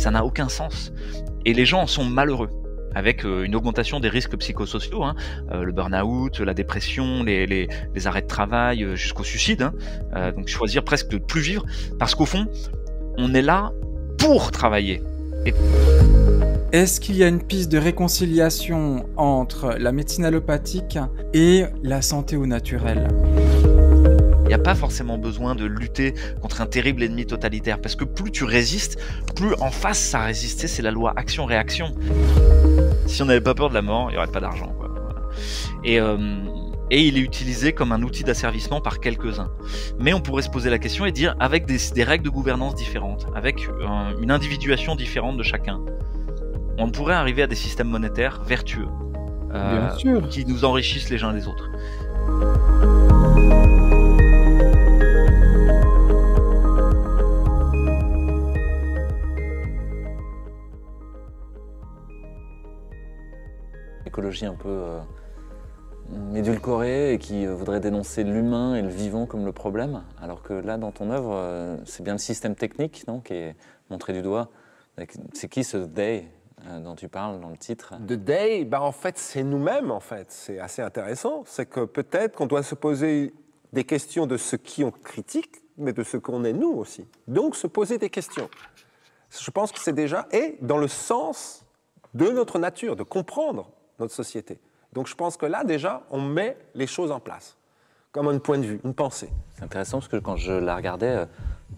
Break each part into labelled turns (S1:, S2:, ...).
S1: Ça n'a aucun sens. Et les gens en sont malheureux avec euh, une augmentation des risques psychosociaux, hein. euh, le burn-out, la dépression, les, arrêts de travail euh, jusqu'au suicide. Hein. donc choisir presque de plus vivre, parce qu'au fond, on est
S2: là pour travailler. Est-ce qu'il y a une piste de réconciliation entre la médecine allopathique et la santé au naturel
S1: n'y a pas forcément besoin de lutter contre un terrible ennemi totalitaire, parce que plus tu résistes, plus en face ça résiste. c'est la loi action-réaction. Si on n'avait pas peur de la mort, il n'y aurait pas d'argent. Et, euh, et il est utilisé comme un outil d'asservissement par quelques-uns. Mais on pourrait se poser la question et dire avec des, règles de gouvernance différentes, avec euh, une individuation différente de chacun, on pourrait arriver à des systèmes monétaires vertueux, euh, qui nous enrichissent les uns les autres. écologie un peu euh, édulcorée et qui euh, voudrait dénoncer l'humain et le vivant comme le problème, alors que là, dans ton œuvre, euh, c'est bien le système technique non, qui est montré du doigt. C'est qui ce day » dont tu parles dans le titre The Day,
S3: bah en fait, c'est nous-mêmes, en fait. C'est assez intéressant. C'est que peut-être qu'on doit se poser des questions de ce qui on critique, mais de ce qu'on est nous aussi. Donc, se poser des questions. Je pense que c'est déjà, et dans le sens de notre nature, de comprendre notre société. Donc je pense que là, déjà, on met les choses en place, comme un
S1: point de vue, une pensée. C'est intéressant parce que quand je la regardais, euh,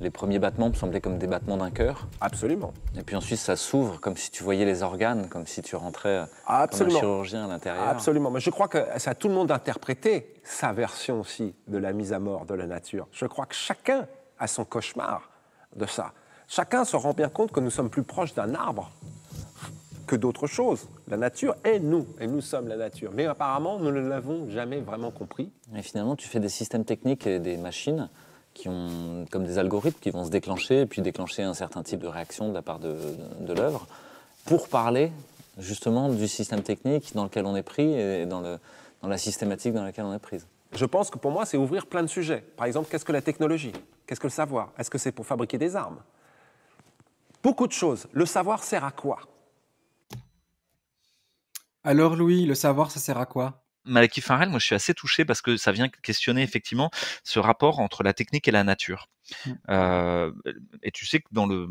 S1: les premiers battements me semblaient comme des battements d'un
S3: cœur. Absolument.
S1: Et puis ensuite, ça s'ouvre comme si tu voyais les organes, comme si tu rentrais
S2: euh,
S3: comme un chirurgien
S1: à l'intérieur. Absolument.
S3: Mais je crois que ça à tout le monde interprété sa version aussi de la mise à mort de la nature. Je crois que chacun a son cauchemar de ça. Chacun se rend bien compte que nous sommes plus proches d'un arbre que d'autres choses. La nature est nous, et nous sommes la nature. Mais apparemment, nous ne l'avons jamais vraiment compris.
S1: Et finalement, tu fais des systèmes techniques et des machines qui ont comme des algorithmes qui vont se déclencher et puis déclencher un certain type de réaction de la part de, l'œuvre pour parler justement du système technique dans lequel on est pris et dans, le, dans la systématique dans laquelle on est prise. Je pense que pour moi, c'est ouvrir
S3: plein de sujets. Par exemple, qu'est-ce que la technologie Qu'est-ce que le savoir Est-ce que c'est pour fabriquer des armes Beaucoup de choses. Le savoir sert à quoi
S2: alors Louis, le savoir, ça sert à quoi
S1: Malaki Farrell, moi je suis assez touché parce que ça vient questionner effectivement ce rapport entre la technique et la nature. Mmh. Euh, et tu sais que dans le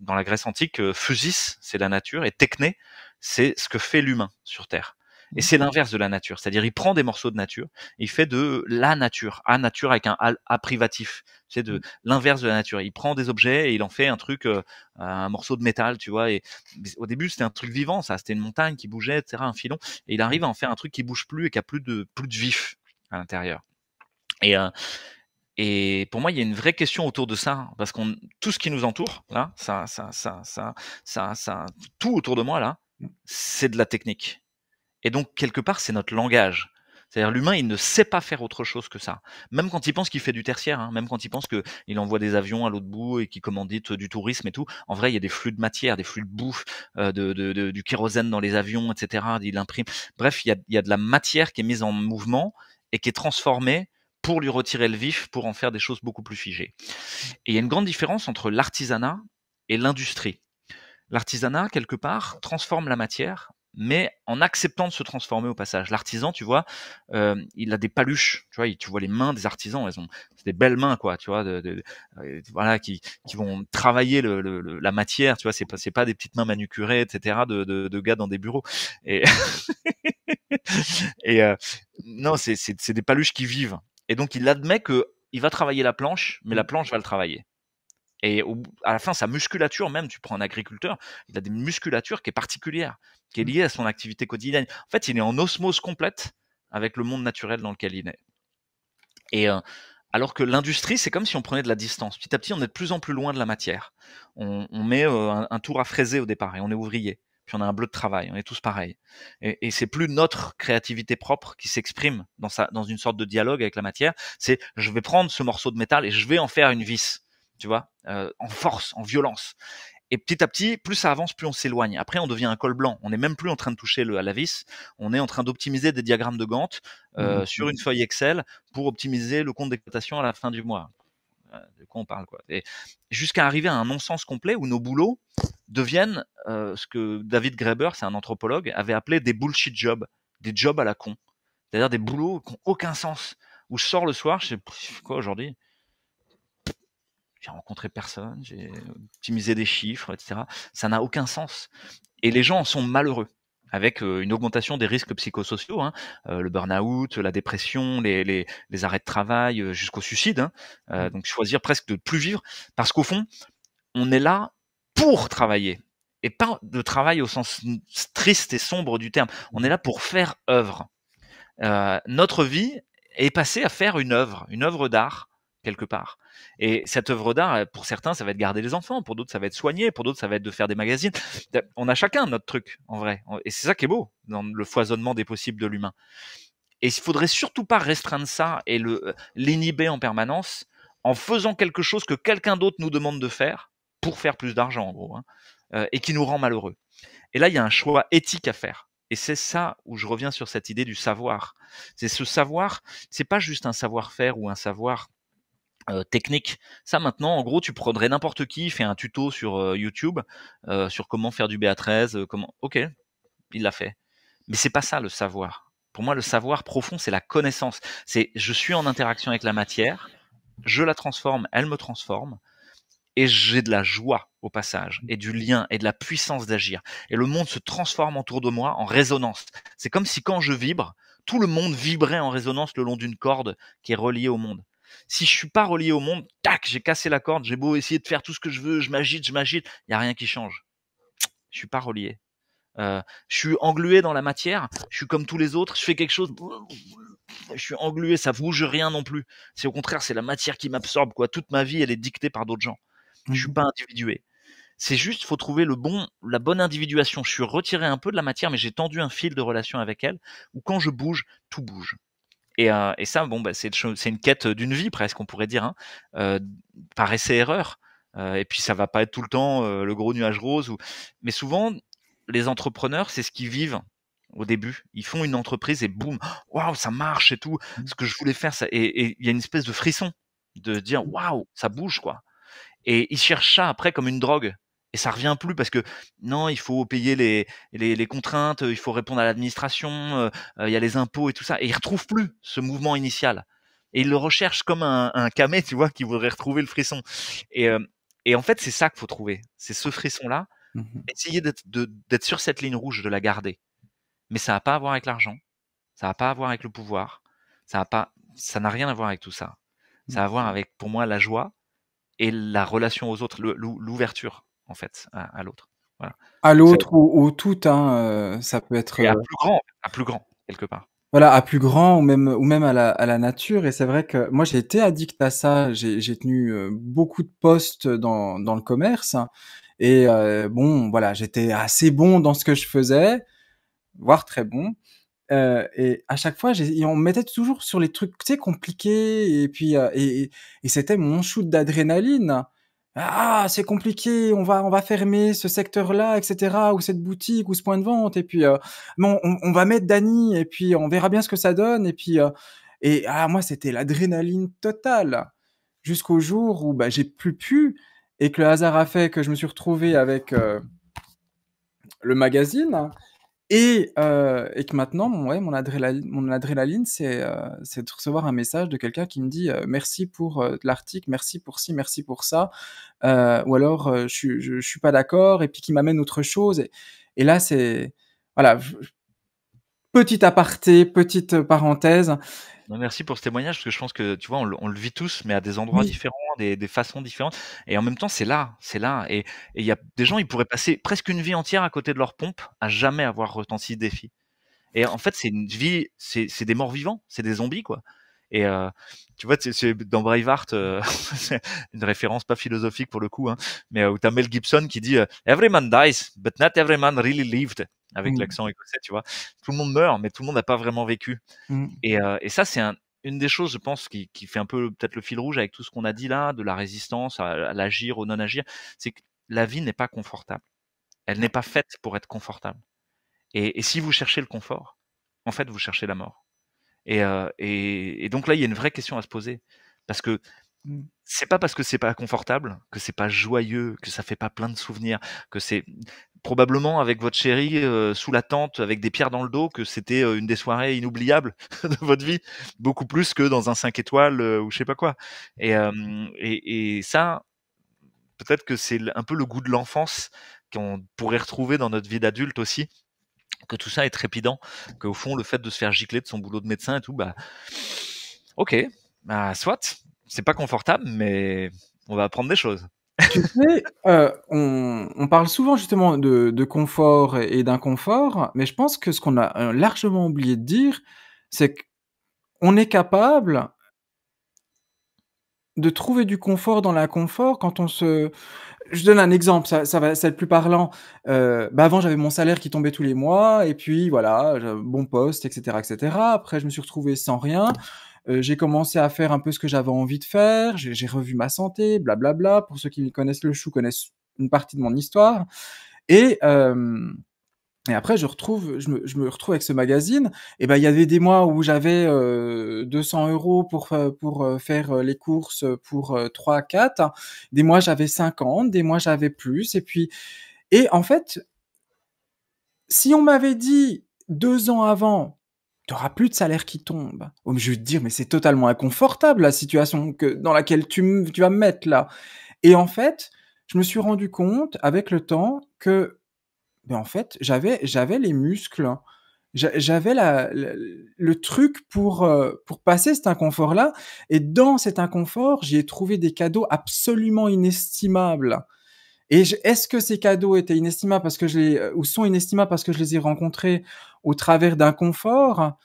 S1: dans la Grèce antique, euh, physis, c'est la nature, et Techné, c'est ce que fait l'humain sur Terre. Et c'est l'inverse de la nature. C'est-à-dire, il prend des morceaux de nature, et il fait de la nature, à nature avec un a, privatif. C'est de mmh. l'inverse de la nature. Il prend des objets et il en fait un truc, euh, un morceau de métal, tu vois. Et au début, c'était un truc vivant, ça. C'était une montagne qui bougeait, etc., un filon. Et il arrive à en faire un truc qui bouge plus et qui a plus de, plus de vif à l'intérieur. Et, euh, et pour moi, il y a une vraie question autour de ça, parce qu'on tout ce qui nous entoure, là, ça, ça, ça, ça, ça, ça tout autour de moi, là, c'est de la technique. Et donc, quelque part, c'est notre langage. C'est-à-dire l'humain, il ne sait pas faire autre chose que ça. Même quand il pense qu'il fait du tertiaire, hein, même quand il pense qu'il envoie des avions à l'autre bout et qu'il commandite euh, du tourisme et tout, en vrai, il y a des flux de matière, des flux de bouffe, euh, du kérosène dans les avions, etc. Il imprime. Bref, il y, a, il y a de la matière qui est mise en mouvement et qui est transformée pour lui retirer le vif, pour en faire des choses beaucoup plus figées. Et il y a une grande différence entre l'artisanat et l'industrie. L'artisanat, quelque part, transforme la matière mais en acceptant de se transformer au passage. L'artisan, tu vois, euh, il a des paluches, tu vois, tu vois les mains des artisans, elles ont des belles mains, quoi, tu vois, de, euh, voilà, qui, vont travailler la matière, tu vois, c'est pas, pas des petites mains manucurées, etc., de, gars dans des bureaux. Et, et euh, non, c'est, c'est des paluches qui vivent. Et donc, il admet que il va travailler la planche, mais la mm. planche va le travailler. Et à la fin, sa musculature même, tu prends un agriculteur, il a des musculatures qui est particulière, qui est mmh. liée à son activité quotidienne. En fait, il est en osmose complète avec le monde naturel dans lequel il est. Et euh, alors que l'industrie, c'est comme si on prenait de la distance. Petit à petit, on est de plus en plus loin de la matière. On, met euh, un, tour à fraiser au départ et on est ouvrier. Puis on a un bleu de travail, on est tous pareils. Et, et c'est plus notre créativité propre qui s'exprime dans, dans une sorte de dialogue avec la matière. C'est je vais prendre ce morceau de métal et je vais en faire une vis tu vois, euh, en force, en violence. Et petit à petit, plus ça avance, plus on s'éloigne. Après, on devient un col blanc. On n'est même plus en train de toucher le, à la vis. On est en train d'optimiser des diagrammes de Gantt euh, mmh sur une feuille Excel pour optimiser le compte d'exploitation à la fin du mois. Euh, de on parle quoi Et jusqu'à arriver à un non-sens complet où nos boulots deviennent ce que David Graeber, c'est un anthropologue, avait appelé des bullshit jobs, des jobs à la con. C'est-à-dire des boulots qui n'ont aucun sens. Où je sors le soir, je sais quoi aujourd'hui j'ai rencontré personne, j'ai optimisé des chiffres, etc. Ça n'a aucun sens. Et les gens en sont malheureux avec euh, une augmentation des risques psychosociaux, hein. euh, le burn-out, la dépression, les, arrêts de travail euh, jusqu'au suicide. Hein. Mmh. donc choisir presque de plus vivre, parce qu'au fond, on est là pour travailler, et pas de travail au sens triste et sombre du terme. On est là pour faire œuvre. notre vie est passée à faire une œuvre, une œuvre d'art quelque part. Et cette œuvre d'art, euh, pour certains, ça va être garder les enfants, pour d'autres, ça va être soigner, pour d'autres, ça va être de faire des magazines. On a chacun notre truc, en vrai. Et c'est ça qui est beau dans le foisonnement des possibles de l'humain. Et il faudrait surtout pas restreindre ça et euh, l'inhiber en permanence en faisant quelque chose que quelqu'un d'autre nous demande de faire pour faire plus d'argent, en gros, hein, euh, et qui nous rend malheureux. Et là, il y a un choix éthique à faire. Et c'est ça où je reviens sur cette idée du savoir. C'est ce savoir, c'est pas juste un savoir-faire ou un savoir euh, technique. Ça maintenant, en gros, tu prendrais n'importe qui, fait un tuto sur euh, YouTube euh, sur comment faire du BA13, comment. Ok, il l'a fait. Mais c'est pas ça le savoir. Pour moi, le savoir profond, c'est la connaissance. C'est je suis en interaction avec la matière, je la transforme, elle me transforme, et j'ai de la joie au passage, et du lien, et de la puissance d'agir. Et le monde se transforme autour de moi en résonance. C'est comme si quand je vibre, tout le monde vibrait en résonance le long d'une corde qui est reliée au monde. Si je suis pas relié au monde, tac, j'ai cassé la corde, j'ai beau essayer de faire tout ce que je veux, je m'agite, je m'agite, il n'y a rien qui change. Je suis pas relié. Euh, je suis englué dans la matière, je suis comme tous les autres, je fais quelque chose, je suis englué, ça bouge rien non plus. C'est au contraire, c'est la matière qui m'absorbe, quoi. Toute ma vie, elle est dictée par d'autres gens. Je suis mmh pas individué. C'est juste, faut trouver le bon, la bonne individuation. Je suis retiré un peu de la matière, mais j'ai tendu un fil de relation avec elle, où quand je bouge, tout bouge. Et, ça, bon, bah, c'est une quête d'une vie presque, on pourrait dire, hein, par essai-erreur. et puis ça va pas être tout le temps le gros nuage rose. Ou... Mais souvent, les entrepreneurs, c'est ce qu'ils vivent au début. Ils font une entreprise et boum, waouh, ça marche et tout. Mmh. Ce que je voulais faire, ça... et il y a une espèce de frisson de dire waouh, ça bouge quoi. Et ils cherchent ça après comme une drogue et ça revient plus parce que non, il faut payer les, les, contraintes, il faut répondre à l'administration, euh, euh, il y a les impôts et tout ça, et ne retrouve plus ce mouvement initial. Et il le recherche comme un, camé, tu vois, qui voudrait retrouver le frisson. Et, euh, et en fait, c'est ça qu'il faut trouver, c'est ce frisson-là. Mmh Essayer d'être sur cette ligne rouge, de la garder. Mais ça n'a pas à voir avec l'argent, ça n'a pas à voir avec le pouvoir, ça n'a pas, ça n'a rien à voir avec tout ça. Ça a à voir avec, pour moi, la joie et la relation aux autres, l'ouverture en fait, à, l'autre.
S2: À l'autre ou, au tout, hein, euh, ça peut être. à euh, plus
S1: grand, à plus grand, quelque part.
S2: Voilà, à plus grand ou même, ou même à, la, nature. Et c'est vrai que moi, j'ai été addict à ça. J'ai tenu euh, beaucoup de postes dans, le commerce. Et bon, voilà, j'étais assez bon dans ce que je faisais, voire très bon. et à chaque fois, on me mettait toujours sur les trucs, tu sais, compliqués. Et puis, et, et c'était mon shoot d'adrénaline ah c'est compliqué, on va on va fermer ce secteur-là, etc. ou cette boutique ou ce point de vente et puis euh, on, va mettre Dany et puis on verra bien ce que ça donne et puis euh, et ah moi c'était l'adrénaline totale jusqu'au jour où bah j'ai plus pu et que le hasard a fait que je me suis retrouvé avec euh, le magazine euh, et, que maintenant, mon, adrénaline, mon adrénaline euh, c'est de recevoir un message de quelqu'un qui me dit euh, merci pour l'article, merci pour ci, merci pour ça, ou alors je, ne suis pas d'accord, et puis qui m'amène autre chose. Et, là, c'est. Voilà, Petit aparté, petite euh, parenthèse.
S1: merci pour ce témoignage parce que je pense que tu vois on, le vit tous mais à des endroits différents, des, façons différentes et en même temps c'est là, c'est là et il y a des gens ils pourraient passer presque une vie entière à côté de leur pompe à jamais avoir retenti ce défi. Et en fait c'est une vie, c'est des morts vivants, c'est des zombies quoi. Et euh, tu vois, c'est dans Braveheart, euh, c'est une référence pas philosophique pour le coup, hein, mais où tu as Mel Gibson qui dit Every man dies, but not every man really lived avec mmh. l'accent écossais, tu vois. Tout le monde meurt, mais tout le monde n'a pas vraiment vécu. Mmh. Euh, et, ça, c'est une des choses, je pense, qui, fait un peu peut-être le fil rouge avec tout ce qu'on a dit là, de la résistance à, l'agir, au non-agir, c'est que la vie n'est pas confortable. Elle n'est pas faite pour être confortable. Et, si vous cherchez le confort, en fait, vous cherchez la mort. Euh, et, et donc là, il y a une vraie question à se poser. Parce que Mmh. c'est pas parce que c'est pas confortable, que c'est pas joyeux, que ça fait pas plein de souvenirs, que c'est probablement avec votre chérie euh, sous la tente avec des pierres dans le dos que c'était euh, une des soirées inoubliables de votre vie, beaucoup plus que dans un 5 étoiles euh, ou je sais pas quoi. Et, ça, peut-être que c'est un peu le goût de l'enfance qu'on pourrait retrouver dans notre vie d'adulte aussi, que tout ça est trépidant, qu'au fond le fait de se faire gicler de son boulot de médecin et tout, bah ok, bah soit c'est pas confortable, mais on va apprendre des choses. tu
S2: sais, euh, on, parle souvent justement de, confort et, d'inconfort, mais je pense que ce qu'on a euh, largement oublié de dire, c'est qu'on est capable de trouver du confort dans l'inconfort quand on se... Je donne un exemple, ça, ça va être plus parlant. Euh, bah avant, j'avais mon salaire qui tombait tous les mois, et puis voilà, bon poste, etc., etc. Après, je me suis retrouvé sans rien. Euh, j'ai commencé à faire un peu ce que j'avais envie de faire. J'ai revu ma santé, blablabla. Pour ceux qui connaissent le chou, connaissent une partie de mon histoire. Et euh, et après, je retrouve, je me, je me, retrouve avec ce magazine. Et ben, il y avait des mois où j'avais 200 euh, euros pour pour faire les courses pour 3 4. Des mois, j'avais 50. Des mois, j'avais plus. Et puis, et en fait, si on m'avait dit deux ans avant, n'auras plus de salaire qui tombe. Oh, je vais te dire, mais c'est totalement inconfortable la situation que, dans laquelle tu, vas me mettre là. Et en fait, je me suis rendu compte avec le temps que, ben, en fait, j'avais, les muscles, hein. j'avais le truc pour, euh, pour passer cet inconfort-là. Et dans cet inconfort, j'y ai trouvé des cadeaux absolument inestimables. Et est-ce que ces cadeaux étaient inestimables parce que je les, euh, ou sont inestimables parce que je les ai rencontrés au travers d'un confort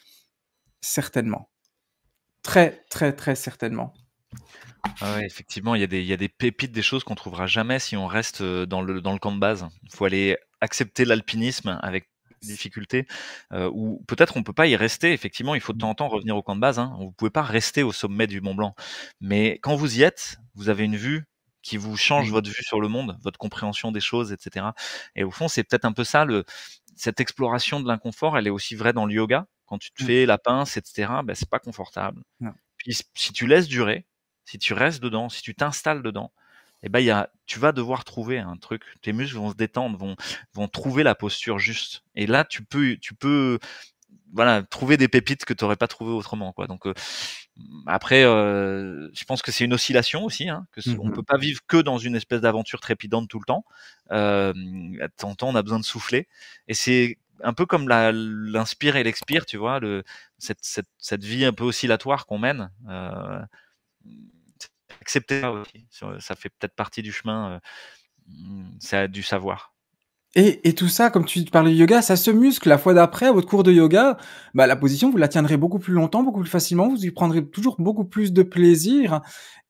S2: Certainement. Très, très, très certainement.
S1: Ah effectivement, il y, a des, y, des pépites, des choses qu'on trouvera jamais si on reste euh, dans le, dans le camp de base. Il faut aller accepter l'alpinisme avec difficulté, euh, ou peut-être on peut pas y rester. Effectivement, il faut de temps en temps revenir au camp de base. Hein. Vous pouvez pas rester au sommet du Mont Blanc, mais quand vous y êtes, vous avez une vue qui vous change mmh. votre vue sur le monde, votre compréhension des choses, etc. Et au fond, c'est peut-être un peu ça, cette exploration de l'inconfort, elle est aussi vraie dans le yoga. Quand tu te mmh. fais la pince, etc., ben, bah, c'est pas confortable. si tu laisses durer, si tu restes dedans, si tu t'installes dedans, eh ben, tu vas devoir trouver un truc. Tes muscles vont se détendre, vont, vont trouver la posture juste. Et là, tu peux, tu peux voilà, trouver des pépites que tu n'aurais pas trouvé autrement. Quoi. Donc euh, après, euh, je pense que c'est une oscillation aussi, hein, que mmh peut pas vivre que dans une espèce d'aventure trépidante tout le temps. Euh, temps on a besoin de souffler, et c'est un peu comme l'inspire et l'expire, tu vois, le, cette, cette, cette, vie un peu oscillatoire qu'on mène. Euh, accepter ça aussi, ça fait peut-être partie du chemin,
S2: mmh, ça a du savoir. Et, tout ça, comme tu parlais du yoga, ça se muscle. La fois d'après, votre cours de yoga, bah, la position, vous la tiendrez beaucoup plus longtemps, beaucoup plus facilement, vous y prendrez toujours beaucoup plus de plaisir.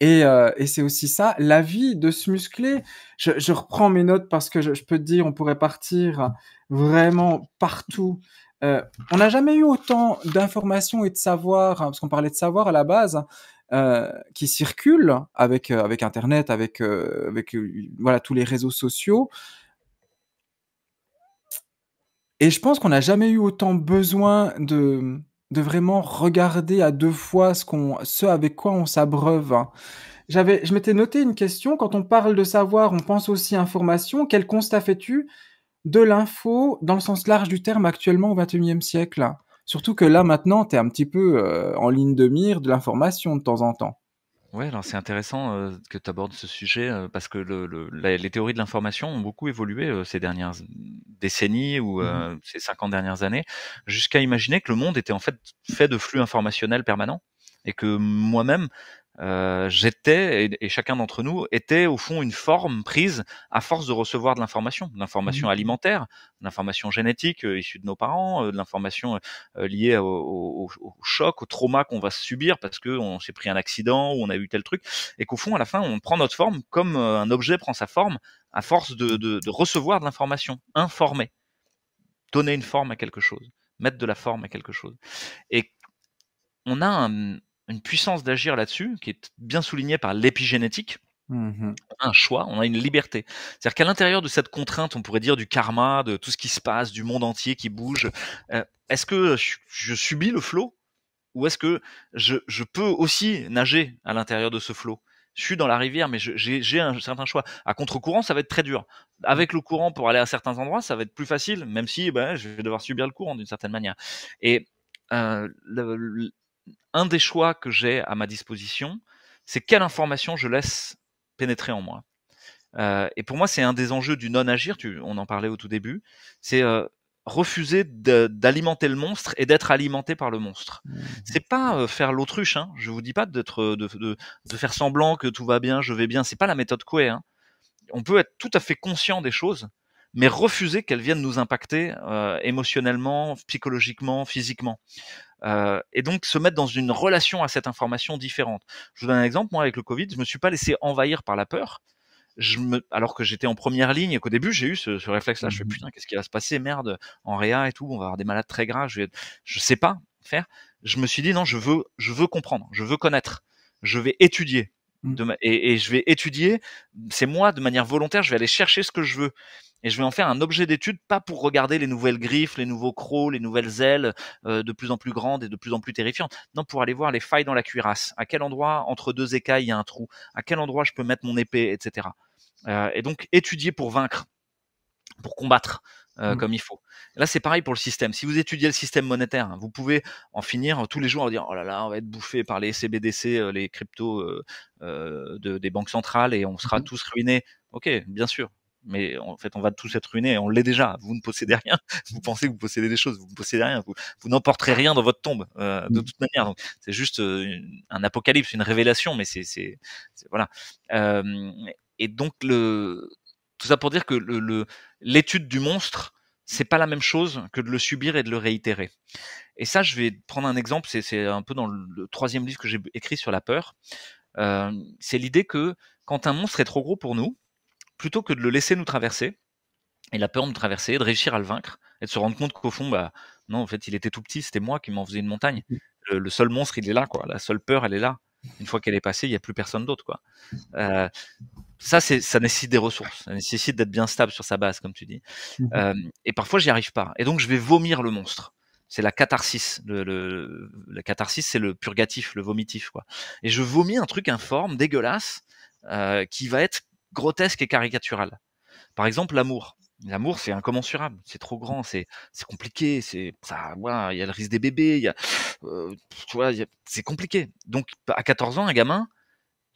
S2: Et, euh, c'est aussi ça, la vie de se muscler. Je, je reprends mes notes parce que je, peux te dire, on pourrait partir vraiment partout. Euh, on n'a jamais eu autant d'informations et de savoir, hein, parce qu'on parlait de savoir à la base, euh, qui circulent avec, avec Internet, avec, avec voilà, tous les réseaux sociaux. Et je pense qu'on n'a jamais eu autant besoin de, de vraiment regarder à deux fois ce, qu'on, ce avec quoi on s'abreuve. Hein. J'avais, je m'étais noté une question. Quand on parle de savoir, on pense aussi à information. Quel constat fais-tu de l'info dans le sens large du terme actuellement au XXIe siècle Surtout que là, maintenant, tu es un petit peu euh, en ligne de mire de l'information de temps en temps.
S1: Oui, alors c'est intéressant euh, que tu abordes ce sujet euh, parce que le, les théories de l'information ont beaucoup évolué euh, ces dernières décennies ou mmh ces 50 dernières années, jusqu'à imaginer que le monde était en fait fait de flux informationnels permanents et que moi-même, euh, j'étais et, chacun d'entre nous était au fond une forme prise à force de recevoir de l'information, l'information mmh. alimentaire, l'information génétique euh, issue de nos parents, euh, de l'information liée au, choc, au trauma qu'on va subir parce que on s'est pris un accident ou on a eu tel truc, et qu'au fond à la fin on prend notre forme comme un objet prend sa forme à force de, de recevoir de l'information, informer, donner une forme à quelque chose, mettre de la forme à quelque chose, et on a un, une puissance d'agir là-dessus qui est bien soulignée par l'épigénétique. Mhm. un choix, on a une liberté. C'est-à-dire qu'à l'intérieur de cette contrainte, on pourrait dire du karma, de tout ce qui se passe, du monde entier qui bouge, euh, est-ce que je, subis le flot ou est-ce que je, peux aussi nager à l'intérieur de ce flot Je suis dans la rivière, mais j'ai un certain choix. À contre-courant, ça va être très dur. Avec le courant, pour aller à certains endroits, ça va être plus facile, même si ben, je vais devoir subir le courant d'une certaine manière. Et euh, un des choix que j'ai à ma disposition, c'est quelle information je laisse pénétrer en moi. Euh, et pour moi, c'est un des enjeux du non-agir, on en parlait au tout début, c'est euh, refuser d'alimenter le monstre et d'être alimenté par le monstre. Mmh. C'est pas euh, faire l'autruche, je hein. je vous dis pas d'être de, faire semblant que tout va bien, je vais bien, c'est pas la méthode Coué. Hein. On peut être tout à fait conscient des choses, mais refuser qu'elles viennent nous impacter émotionnellement, psychologiquement, physiquement. Euh, et donc se mettre dans une relation à cette information différente. Je vous donne un exemple, moi avec le Covid, je me suis pas laissé envahir par la peur. Je me, alors que j'étais en première ligne et qu'au début j'ai eu ce, réflexe-là, je fais mmh putain, qu'est-ce qui va se passer, merde, en réa et tout, on va avoir des malades très graves, je, vais, je sais pas faire. Je me suis dit non, je veux, je veux comprendre, je veux connaître, je vais étudier, mmh. et, je vais étudier. C'est moi, de manière volontaire, je vais aller chercher ce que je veux et je vais en faire un objet d'étude, pas pour regarder les nouvelles griffes, les nouveaux crocs, les nouvelles ailes euh, de plus en plus grandes et de plus en plus terrifiantes, non, pour aller voir les failles dans la cuirasse, à quel endroit entre deux écailles il y a un trou, à quel endroit je peux mettre mon épée, etc. Euh, et donc étudier pour vaincre, pour combattre. Euh, mmh. comme il faut. Là, c'est pareil pour le système. Si vous étudiez le système monétaire, hein, vous pouvez en finir tous les jours en dire oh là là, on va être bouffé par les CBDC, les cryptos des banques centrales et on sera mmh tous ruinés. Ok, bien sûr, mais en fait on va tous être ruinés on l'est déjà vous ne possédez rien vous pensez que vous possédez des choses vous ne possédez rien vous, vous n'emporterez rien dans votre tombe euh, de mmh. toute manière donc c'est juste euh, un apocalypse une révélation mais c'est voilà et donc le tout ça pour dire que le l'étude du monstre c'est pas la même chose que de le subir et de le réitérer. Et ça, je vais prendre un exemple, c'est un peu dans le troisième livre que j'ai écrit sur la peur. c'est l'idée que quand un monstre est trop gros pour nous, plutôt que de le laisser nous traverser, et la peur de nous traverser, de réussir à le vaincre, et de se rendre compte qu'au fond, bah, non, en fait, il était tout petit, c'était moi qui m'en faisais une montagne. Mm. Le, seul monstre, il est là, quoi. La seule peur, elle est là. Une fois qu'elle est passée, il n'y a plus personne d'autre, quoi. Euh, ça ça, ça nécessite des ressources. Ça nécessite d'être bien stable sur sa base, comme tu dis. Mm-hmm. Euh, et parfois, j'y arrive pas. Et donc, je vais vomir le monstre. C'est la catharsis. Le, la catharsis, c'est le purgatif, le vomitif, quoi. Et je vomis un truc informe, dégueulasse, euh, qui va être grotesque et caricatural. Par exemple, l'amour. L'amour, c'est incommensurable, c'est trop grand, c'est compliqué, c'est ça, il y a le risque des bébés, euh, y a, c'est compliqué. Donc, à 14 ans, un gamin,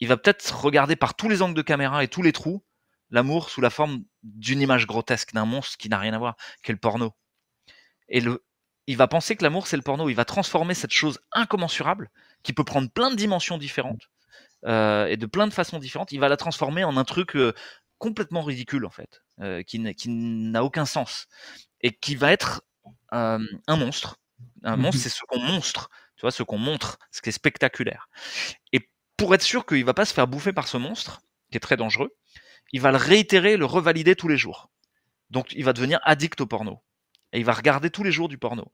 S1: il va peut-être regarder par tous les angles de caméra et tous les trous l'amour sous la forme d'une image grotesque d'un monstre qui n'a rien à voir, est le porno. Et le, il va penser que l'amour c'est le porno, il va transformer cette chose incommensurable qui peut prendre plein de dimensions différentes euh, et de plein de façons différentes, il va la transformer en un truc euh, complètement ridicule en fait, euh, qui n'a aucun sens et qui va être un monstre. Un monstre, mhm. c'est ce qu'on monstre, tu vois, ce qu'on montre, ce qui est spectaculaire. Et pour être sûr qu'il va pas se faire bouffer par ce monstre, qui est très dangereux, il va le réitérer, le revalider tous les jours. Donc il va devenir addict au porno. Et il va regarder tous les jours du porno.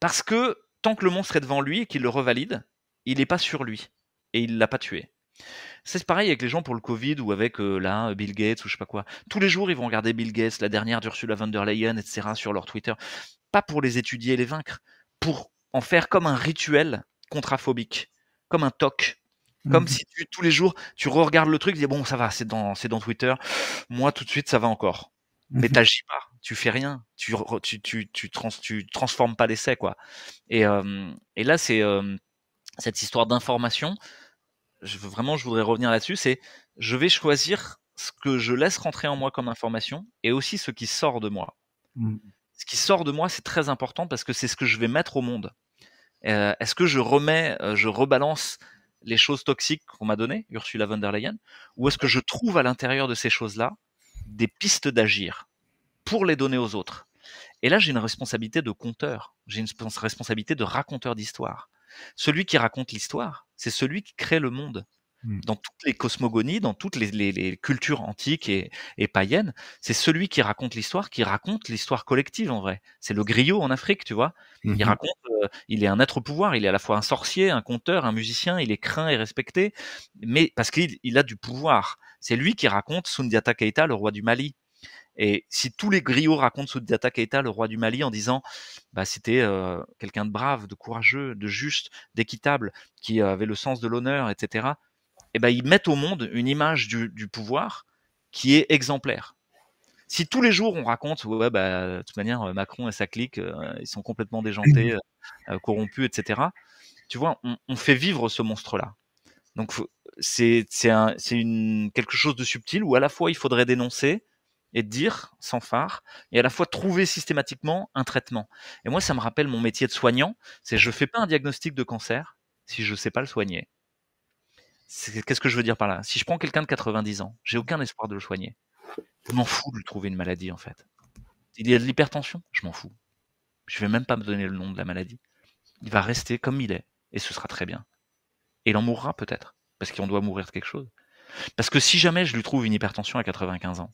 S1: parce que tant que le monstre est devant lui et qu'il le revalide, il n'est pas sur lui et il l'a pas tué. C'est pareil avec les gens pour le Covid ou avec euh, là euh, Bill Gates ou je sais pas quoi. Tous les jours, ils vont regarder Bill Gates, la dernière d'Ursula von der Leyen, etc. sur leur Twitter. Pas pour les étudier et les vaincre, pour en faire comme un rituel contraphobique, comme un toc. Comme mhm. si tous les jours, tu regardes le truc, tu dis bon, ça va, c'est dans, dans Twitter. Moi, tout de suite, ça va encore. Mais mhm. t'agis pas, tu fais rien, tu, tu, tu, trans, tu transformes pas l'essai, quoi. Euh, et, là, c'est, cette histoire d'information, vraiment, je voudrais revenir là-dessus, c'est je vais choisir ce que je laisse rentrer en moi comme information et aussi ce qui sort de moi. Mm. Ce qui sort de moi, c'est très important parce que c'est ce que je vais mettre au monde. Euh, est-ce que je remets, euh, je rebalance les choses toxiques qu'on m'a données, Ursula von der Leyen, ou est-ce que je trouve à l'intérieur de ces choses-là des pistes d'agir pour les donner aux autres Et là, j'ai une responsabilité de conteur, j'ai une responsabilité de raconteur d'histoire. Celui qui raconte l'histoire, c'est celui qui crée le monde. Mmh. Dans toutes les cosmogonies, dans toutes les, cultures antiques et, païennes, c'est celui qui raconte l'histoire, qui raconte l'histoire collective en vrai. C'est le griot en Afrique, tu vois. Il mmh euh, est un être pouvoir, il est à la fois un sorcier, un conteur, un musicien, il est craint et respecté, mais parce qu'il a du pouvoir. C'est lui qui raconte Sundiata Keita, le roi du Mali. Et si tous les griots racontent à Keita, le roi du Mali, en disant bah, c'était euh, quelqu'un de brave, de courageux, de juste, d'équitable, qui avait le sens de l'honneur, etc., et eh ben ils mettent au monde une image du, pouvoir qui est exemplaire. Si tous les jours on raconte, bah, de toute manière, euh, Macron et sa clique, euh, ils sont complètement déjantés, corrompus, etc., tu vois, on, fait vivre ce monstre-là. Donc, c'est un, quelque chose de subtil où à la fois il faudrait dénoncer, et de dire sans phare et à la fois trouver systématiquement un traitement. Et moi, ça me rappelle mon métier de soignant, c'est je fais pas un diagnostic de cancer si je sais pas le soigner. Qu'est-ce que je veux dire par là Si je prends quelqu'un de 90 ans, j'ai aucun espoir de le soigner. Je m'en fous de lui trouver une maladie en fait. Il y a de l'hypertension, je m'en fous. Je vais même pas me donner le nom de la maladie. Il va rester comme il est et ce sera très bien. Et il en mourra peut-être parce qu'on doit mourir de quelque chose. Parce que si jamais je lui trouve une hypertension à 95 ans,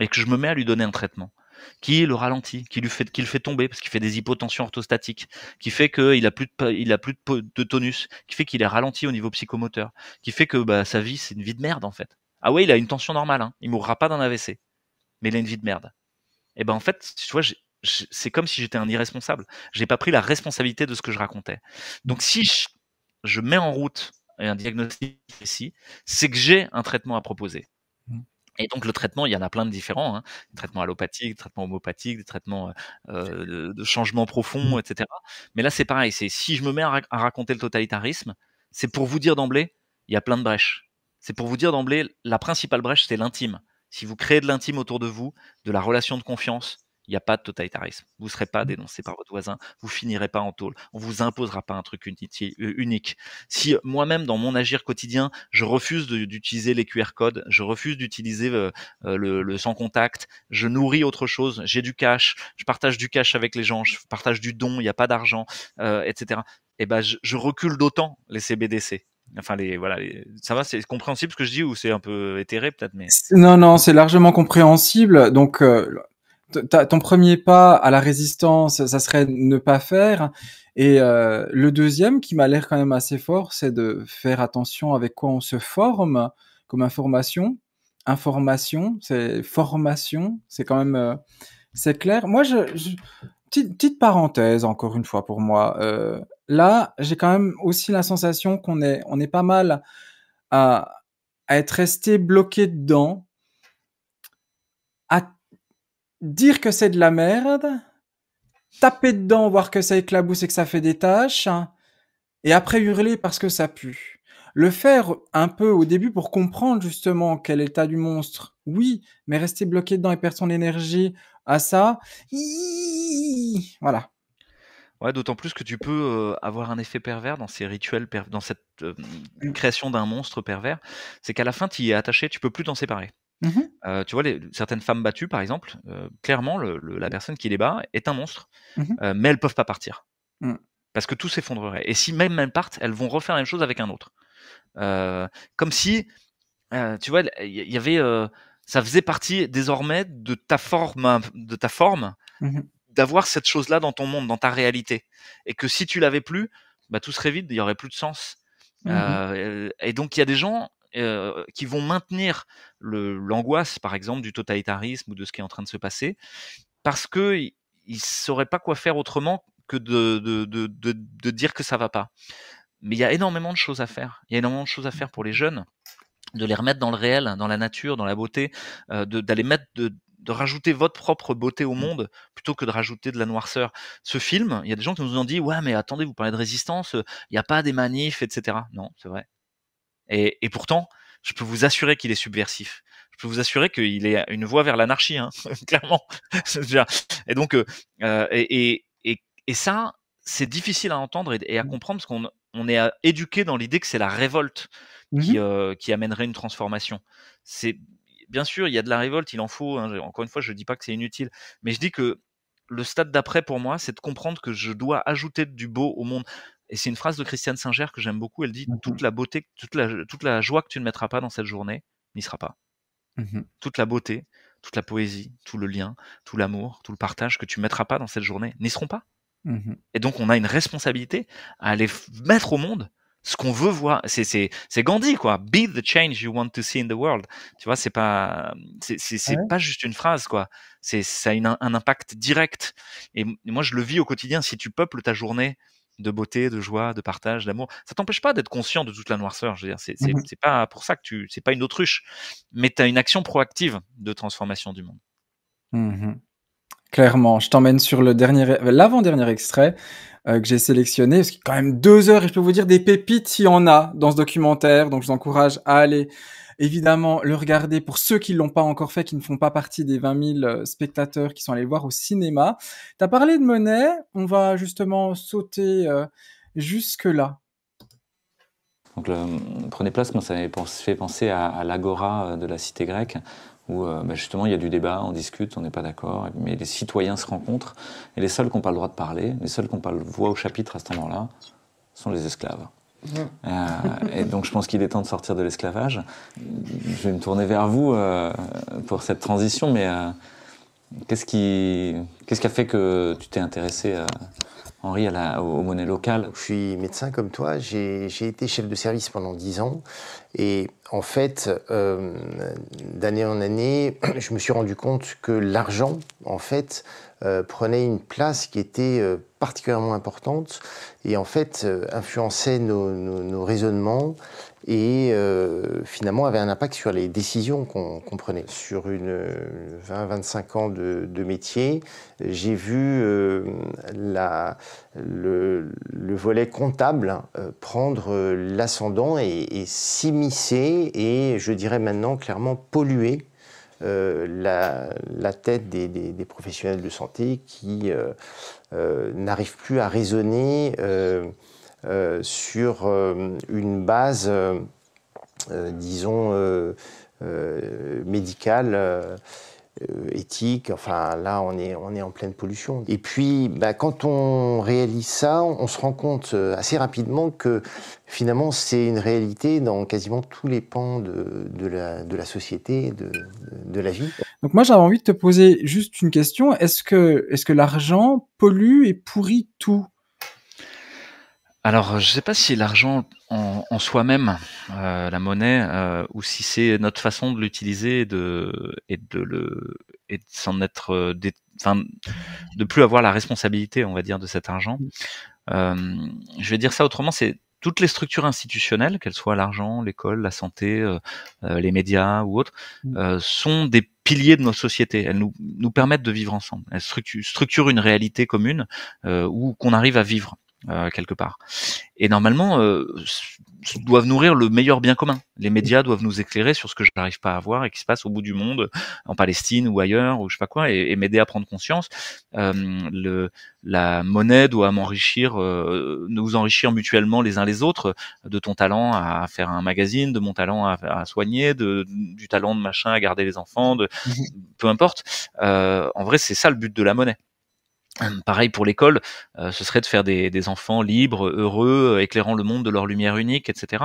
S1: et que je me mets à lui donner un traitement qui le ralentit, qui lui fait, le fait tomber parce qu'il fait des hypotensions orthostatiques, qui fait qu'il a plus de, il a plus de, tonus, qui fait qu'il est ralenti au niveau psychomoteur, qui fait que bah, sa vie c'est une vie de merde en fait. Ah ouais, il a une tension normale, hein. il mourra pas d'un AVC, mais il a une vie de merde. Et eh ben en fait, tu vois, c'est comme si j'étais un irresponsable. J'ai pas pris la responsabilité de ce que je racontais. Donc si je, je mets en route un diagnostic ici, c'est que j'ai un traitement à proposer. Et donc le traitement, il y en a plein de différents, hein. mmh. traitement allopathique, traitement homopathique, traitement euh, euh, de, changement profond, mmh. etc. Mais là, c'est pareil, si je me mets à raconter le totalitarisme, c'est pour vous dire d'emblée, il y a plein de brèches. C'est pour vous dire d'emblée, la principale brèche, c'est l'intime. Si vous créez de l'intime autour de vous, de la relation de confiance, il n'y a pas de totalitarisme. Vous ne serez pas mmh. dénoncé par votre voisin, vous finirez pas en tôle, on vous imposera pas un truc euh, unique. Si euh, moi-même, dans mon agir quotidien, je refuse d'utiliser les QR codes, je refuse d'utiliser euh, le, sans contact, je nourris autre chose, j'ai du cash, je partage du cash avec les gens, je partage du don, il n'y a pas d'argent, etc. Et eh ben, je, recule d'autant les CBDC. Enfin, les, voilà, ça va, c'est compréhensible ce que je dis ou c'est un peu éthéré peut-être, mais
S2: non, non, c'est largement compréhensible. Donc, ton premier pas à la résistance, ça serait ne pas faire. Et euh, le deuxième, qui m'a l'air quand même assez fort, c'est de faire attention avec quoi on se forme comme information. Information, c'est formation, c'est quand même, euh, c'est clair. Moi, je, petite, parenthèse encore une fois pour moi. Euh, là, j'ai quand même aussi la sensation qu'on est, on est pas mal à, à être resté bloqué dedans dire que c'est de la merde, taper dedans, voir que ça éclabousse et que ça fait des taches, et après hurler parce que ça pue. Le faire un peu au début pour comprendre justement quel est l'état du monstre, oui, mais rester bloqué dedans et perdre son énergie à ça, voilà.
S1: Ouais, d'autant plus que tu peux euh, avoir un effet pervers dans ces rituels, dans cette euh, mm. création d'un monstre pervers, c'est qu'à la fin, tu y es attaché, tu peux plus t'en séparer. Mmh tu vois, les, certaines femmes battues, par exemple, clairement, la personne qui les bat est un monstre, mmh mais elles peuvent pas partir. Mmh. Parce que tout s'effondrerait. Et si même elles partent, elles vont refaire la même chose avec un autre. comme si, tu vois, il y, avait, ça faisait partie désormais de ta forme, de ta forme, d'avoir cette chose-là dans ton monde, dans ta réalité. Et que si tu l'avais plus, bah, tout serait vide, il y aurait plus de sens. et donc, il y a des gens, euh, qui vont maintenir l'angoisse, par exemple, du totalitarisme ou de ce qui est en train de se passer, parce qu'ils ne sauraient pas quoi faire autrement que de, de, dire que ça va pas. Mais il y a énormément de choses à faire. Il y a énormément de choses à faire pour les jeunes, de les remettre dans le réel, dans la nature, dans la beauté, euh, d'aller mettre de, de rajouter votre propre beauté au mmh. monde plutôt que de rajouter de la noirceur. Ce film, il y a des gens qui nous ont dit ouais mais attendez vous parlez de résistance, il n'y a pas des manifs etc. Non c'est vrai, et, pourtant, je peux vous assurer qu'il est subversif. Je peux vous assurer qu'il est une voie vers l'anarchie, hein, clairement. et donc, euh, euh, et, et, ça, c'est difficile à entendre et, à mmh. comprendre parce qu'on on est euh, éduqué dans l'idée que c'est la révolte mmh qui, amènerait une transformation. C'est bien sûr, il y a de la révolte, il en faut. Hein, encore une fois, je ne dis pas que c'est inutile, mais je dis que le stade d'après pour moi, c'est de comprendre que je dois ajouter du beau au monde. Et c'est une phrase de Christiane Singer que j'aime beaucoup. Elle dit toute la beauté, toute la, toute la joie que tu ne mettras pas dans cette journée n'y sera pas. Mmh toute la beauté, toute la poésie, tout le lien, tout l'amour, tout le partage que tu mettras pas dans cette journée n'y seront pas. Mmh Et donc on a une responsabilité à aller mettre au monde ce qu'on veut voir. C'est, Gandhi, quoi. Be the change you want to see in the world. Tu vois, c'est pas, c'est, pas juste une phrase, quoi. C'est, ça a un impact direct. Et moi, je le vis au quotidien. Si tu peuples ta journée de beauté, de joie, de partage, d'amour. Ça t'empêche pas d'être conscient de toute la noirceur. Je dire, mmh c'est pas pour ça que tu, c'est pas une autruche, mais tu as une action proactive de transformation du monde.
S2: Mmh Clairement, je t'emmène sur le dernier, l'avant-dernier extrait euh, que j'ai sélectionné, parce qu'il y a quand même deux heures, et je peux vous dire des pépites s'il y en a dans ce documentaire, donc je vous encourage à aller Évidemment, le regarder pour ceux qui l'ont pas encore fait, qui ne font pas partie des 20 000 euh, spectateurs qui sont allés le voir au cinéma. Tu as parlé de Monet, on va justement sauter euh, jusque-là.
S1: Donc Prenez Place, moi, ça m'avait fait penser à, l'agora euh, de la cité grecque, où bah, justement il y a du débat, on discute, on n'est pas d'accord, mais les citoyens se rencontrent, et les seuls qui n'ont pas le droit de parler, les seuls qui n'ont pas le voix au chapitre à ce moment-là, sont les esclaves. Euh, et donc je pense qu'il est temps de sortir de l'esclavage. Je vais me tourner vers vous euh, pour cette transition, mais euh, qu'est-ce qui, qu'est-ce qui a fait que tu t'es
S3: intéressé à, Henri, à la, aux, monnaies locales Je suis médecin comme toi, j'ai été chef de service pendant dix ans et en fait, euh, d'année en année, je me suis rendu compte que l'argent, en fait, euh, prenait une place qui était euh, particulièrement importante et en fait influençait nos raisonnements et euh, finalement avait un impact sur les décisions qu'on comprenait. prenait. Sur une 20-25 euh, ans de, de métier, j'ai vu euh, la, le, le, volet comptable prendre l'ascendant et, et s'immiscer et je dirais maintenant clairement polluer la, la, tête des, des, des, professionnels de santé qui n'arrivent plus à raisonner euh, sur euh, une base, euh, disons, médicale. éthique. Enfin, là, on est, on est en pleine pollution. Et puis, bah, quand on réalise ça, on, se rend compte assez rapidement que finalement, c'est une réalité dans quasiment tous les pans de, la, de la, société, de, de, la vie.
S2: Donc moi, j'avais envie de te poser juste une question. Est-ce que, est-ce que l'argent pollue et pourrit tout
S1: alors, je ne sais pas si l'argent en, soi-même, euh, la monnaie, euh, ou si c'est notre façon de l'utiliser et de, et de le et de s'en être, euh, enfin, de plus avoir la responsabilité, on va dire, de cet argent. je vais dire ça autrement, c'est toutes les structures institutionnelles, qu'elles soient l'argent, l'école, la santé, les médias ou autres, mm. sont des piliers de nos sociétés. Elles nous, nous permettent de vivre ensemble. Elles structurent, une réalité commune euh, ou qu'on arrive à vivre. Euh, quelque part. Et normalement, euh, doivent nourrir le meilleur bien commun. Les médias doivent nous éclairer sur ce que je n'arrive pas à voir et qui se passe au bout du monde, en Palestine ou ailleurs, ou je sais pas quoi, et, m'aider à prendre conscience. Euh, le, la monnaie doit m'enrichir, euh, nous enrichir mutuellement les uns les autres, de ton talent à faire un magazine, de mon talent à, soigner, de, du talent de machin à garder les enfants, de, mmh peu importe. Euh, en vrai, c'est ça le but de la monnaie. Pareil pour l'école, euh, ce serait de faire des, enfants libres, heureux, euh, éclairant le monde de leur lumière unique, etc.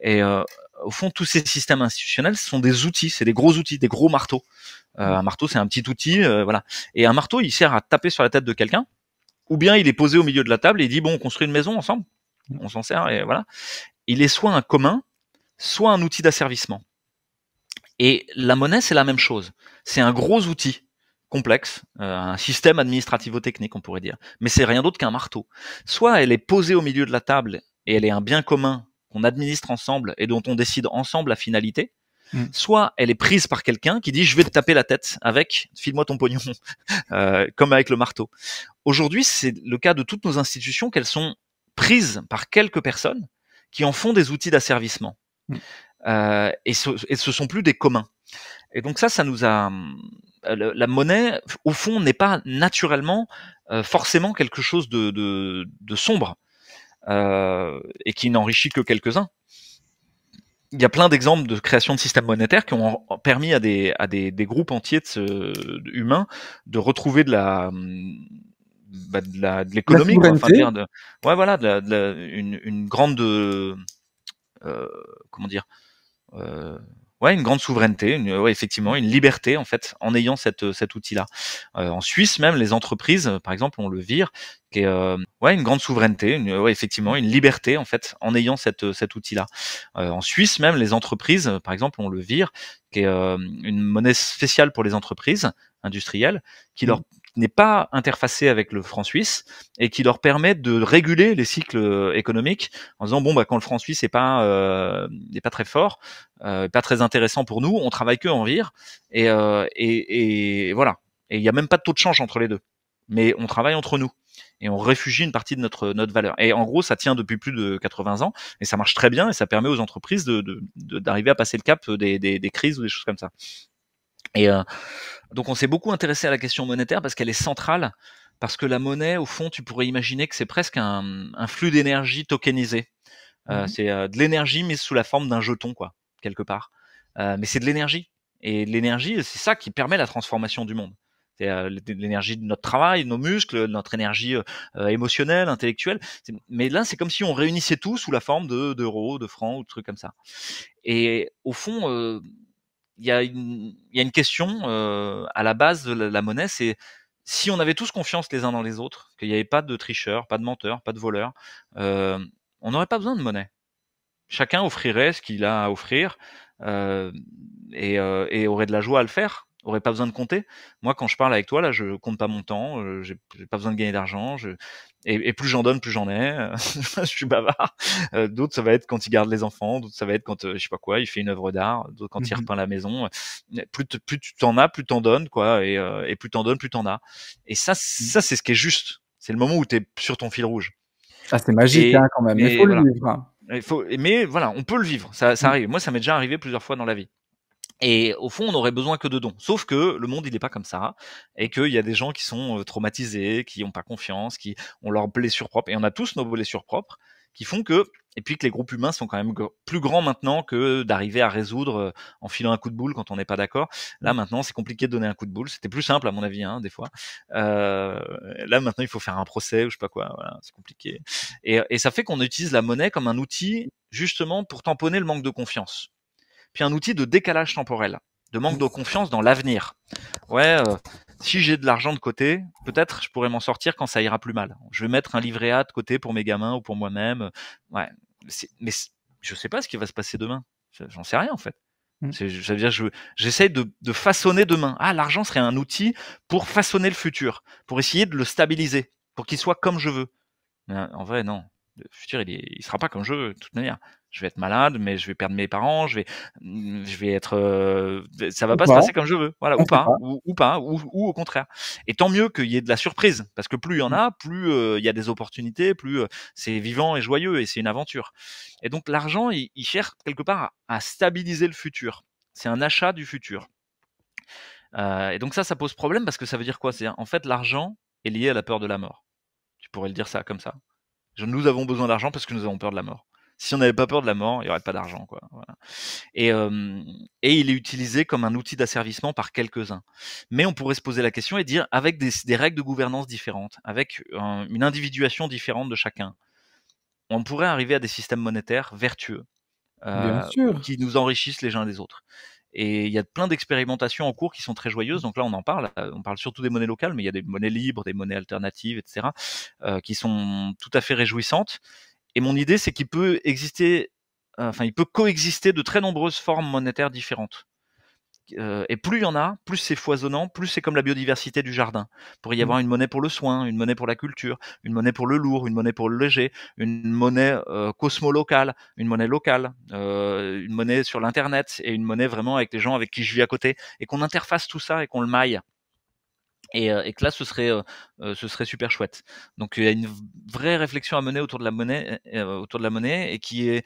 S1: Et euh, au fond, tous ces systèmes institutionnels ce sont des outils, c'est des gros outils, des gros marteaux. Mmh. un marteau, c'est un petit outil, voilà. Et un marteau, il sert à taper sur la tête de quelqu'un, ou bien il est posé au milieu de la table et dit bon, on construit une maison ensemble, mmh. on s'en sert et voilà. Il est soit un commun, soit un outil d'asservissement. Et la monnaie, c'est la même chose. C'est un gros outil complexe, euh, un système administrativo-technique, on pourrait dire. Mais c'est rien d'autre qu'un marteau. Soit elle est posée au milieu de la table et elle est un bien commun qu'on administre ensemble et dont on décide ensemble la finalité. Mm. Soit elle est prise par quelqu'un qui dit je vais te taper la tête avec file-moi ton pognon euh, comme avec le marteau. Aujourd'hui c'est le cas de toutes nos institutions qu'elles sont prises par quelques personnes qui en font des outils d'asservissement. Mm. Euh, et, ce, ne sont plus des communs. Et donc ça, ça nous a euh, la, monnaie, au fond, n'est pas naturellement euh, forcément quelque chose de, sombre euh, et qui n'enrichit que quelques-uns. Il y a plein d'exemples de création de systèmes monétaires qui ont permis à des, à des, des groupes entiers de, humains de retrouver de la, hum, bah, de l'économie, enfin, voilà, une, grande, comment dire, Ouais, une grande souveraineté, une, ouais, effectivement, une liberté en fait, en ayant cette, euh, cet outil-là. Euh, en Suisse même, les entreprises, euh, par exemple, on le vire, qui est euh, ouais, une grande souveraineté, ouais, effectivement, une liberté en fait, en ayant cette, cet outil-là. en Suisse même, les entreprises, par exemple, on le vire, qui est une monnaie spéciale pour les entreprises industrielles, qui mmh. leur n'est pas interfacé avec le franc suisse et qui leur permet de réguler les cycles euh, économiques en disant bon bah quand le franc suisse n'est pas euh, pas très fort, euh, pas très intéressant pour nous, on travaille que en vire et, euh, et, et voilà. Et il n'y a même pas de taux de change entre les deux, mais on travaille entre nous et on réfugie une partie de notre notre valeur. Et en gros, ça tient depuis plus de 80 ans et ça marche très bien et ça permet aux entreprises de d'arriver à passer le cap des, des, des crises ou des choses comme ça. Et euh, donc on s'est beaucoup intéressé à la question monétaire parce qu'elle est centrale, parce que la monnaie, au fond, tu pourrais imaginer que c'est presque un, un flux d'énergie tokenisé. Euh, mhm. C'est euh, de l'énergie mise sous la forme d'un jeton, quoi, quelque part. mais c'est de l'énergie. Et l'énergie, c'est ça qui permet la transformation du monde. C'est l'énergie de notre travail, de nos muscles, de notre énergie émotionnelle, intellectuelle. Mais là, c'est comme si on réunissait tout sous la forme d'euros, de francs ou de trucs comme ça. Et au fond, il y, a une question euh, à la base de la, monnaie, c'est si on avait tous confiance les uns dans les autres, qu'il n'y avait pas de tricheurs, pas de menteurs, pas de voleurs, euh, on n'aurait pas besoin de monnaie. Chacun offrirait ce qu'il a à offrir euh, et aurait de la joie à le faire aurait pas besoin de compter. Moi, quand je parle avec toi, là, je compte pas mon temps, euh, j'ai pas besoin de gagner d'argent, et, plus j'en donne, plus j'en ai. Euh, je suis bavard. Euh, d'autres, ça va être quand il garde les enfants, d'autres, ça va être quand, je sais pas quoi, il fait une œuvre d'art, d'autres quand il mmh repeint la maison. Plus, plus tu t'en as, plus t'en donnes, quoi, et, et plus t'en donnes, plus t'en as. Et ça, mmh. ça, c'est ce qui est juste. C'est le moment où t'es sur ton fil rouge.
S2: Ah, c'est magique, hein, quand même. Il
S1: faut hein. mais voilà, on peut le vivre. Ça, ça mmh. arrive. Moi, ça m'est déjà arrivé plusieurs fois dans la vie. Et au fond, on aurait besoin que de dons. Sauf que le monde, il n'est pas comme ça, et qu'il y a des gens qui sont euh, traumatisés, qui n'ont pas confiance, qui ont leurs blessures propres, et on a tous nos blessures propres, qui font que, et puis que les groupes humains sont quand même plus grands maintenant que d'arriver à résoudre euh, en filant un coup de boule quand on n'est pas d'accord. Là mm. maintenant, c'est compliqué de donner un coup de boule. C'était plus simple à mon avis, hein, des fois. Euh, là maintenant, il faut faire un procès ou je sais pas quoi. Voilà, c'est compliqué. et ça fait qu'on utilise la monnaie comme un outil justement pour tamponner le manque de confiance puis un outil de décalage temporel, de manque de confiance dans l'avenir. Ouais, euh, si j'ai de l'argent de côté, peut-être je pourrais m'en sortir quand ça ira plus mal. Je vais mettre un livret A de côté pour mes gamins ou pour moi-même. Ouais, mais je sais pas ce qui va se passer demain. J'en sais rien en fait. Mm. C'est-à-dire, je, j'essaye de, façonner demain. Ah, l'argent serait un outil pour façonner le futur, pour essayer de le stabiliser, pour qu'il soit comme je veux. Mais en vrai, non. Le futur, il ne sera pas comme je veux, de toute manière je vais être malade, mais je vais perdre mes parents, je vais, mm, je vais être, euh, ça va pas, se passer comme je veux, voilà, ah, ou pas, Ou, pas, ou, au contraire. Et tant mieux qu'il y ait de la surprise, parce que plus il y en mmh. a, plus euh, il y a des opportunités, plus euh, c'est vivant et joyeux et c'est une aventure. Et donc l'argent, il, cherche quelque part à, stabiliser le futur. C'est un achat du futur. et donc ça, ça pose problème parce que ça veut dire quoi C'est en fait l'argent est lié à la peur de la mort. Tu pourrais le dire ça comme ça. Nous avons besoin d'argent parce que nous avons peur de la mort si on n'avait pas peur de la mort, il n'y aurait pas d'argent. Quoi. Et, il est utilisé comme un outil d'asservissement par quelques-uns. Mais on pourrait se poser la question et dire, avec des, règles de gouvernance différentes, avec une individuation différente de chacun, on pourrait arriver à des systèmes monétaires vertueux, euh, qui nous enrichissent les uns les autres. Et il y a plein d'expérimentations en cours qui sont très joyeuses. Donc là, on en parle. Euh, on parle surtout des monnaies locales, mais il y a des monnaies libres, des monnaies alternatives, etc., euh, qui sont tout à fait réjouissantes et mon idée, c'est qu'il peut exister, euh, enfin, il peut coexister de très nombreuses formes monétaires différentes. Euh, et plus il y en a, plus c'est foisonnant, plus c'est comme la biodiversité du jardin. Pour y mmh. avoir une monnaie pour le soin, une monnaie pour la culture, une monnaie pour le lourd, une monnaie pour le léger, une monnaie euh, cosmolocale, locale une monnaie locale, une monnaie sur l'internet et une monnaie vraiment avec les gens avec qui je vis à côté et qu'on interface tout ça et qu'on le maille. Euh, et, que là ce serait euh, euh, ce serait super chouette. Donc il y a une vraie réflexion à mener autour de la monnaie autour de la monnaie et qui est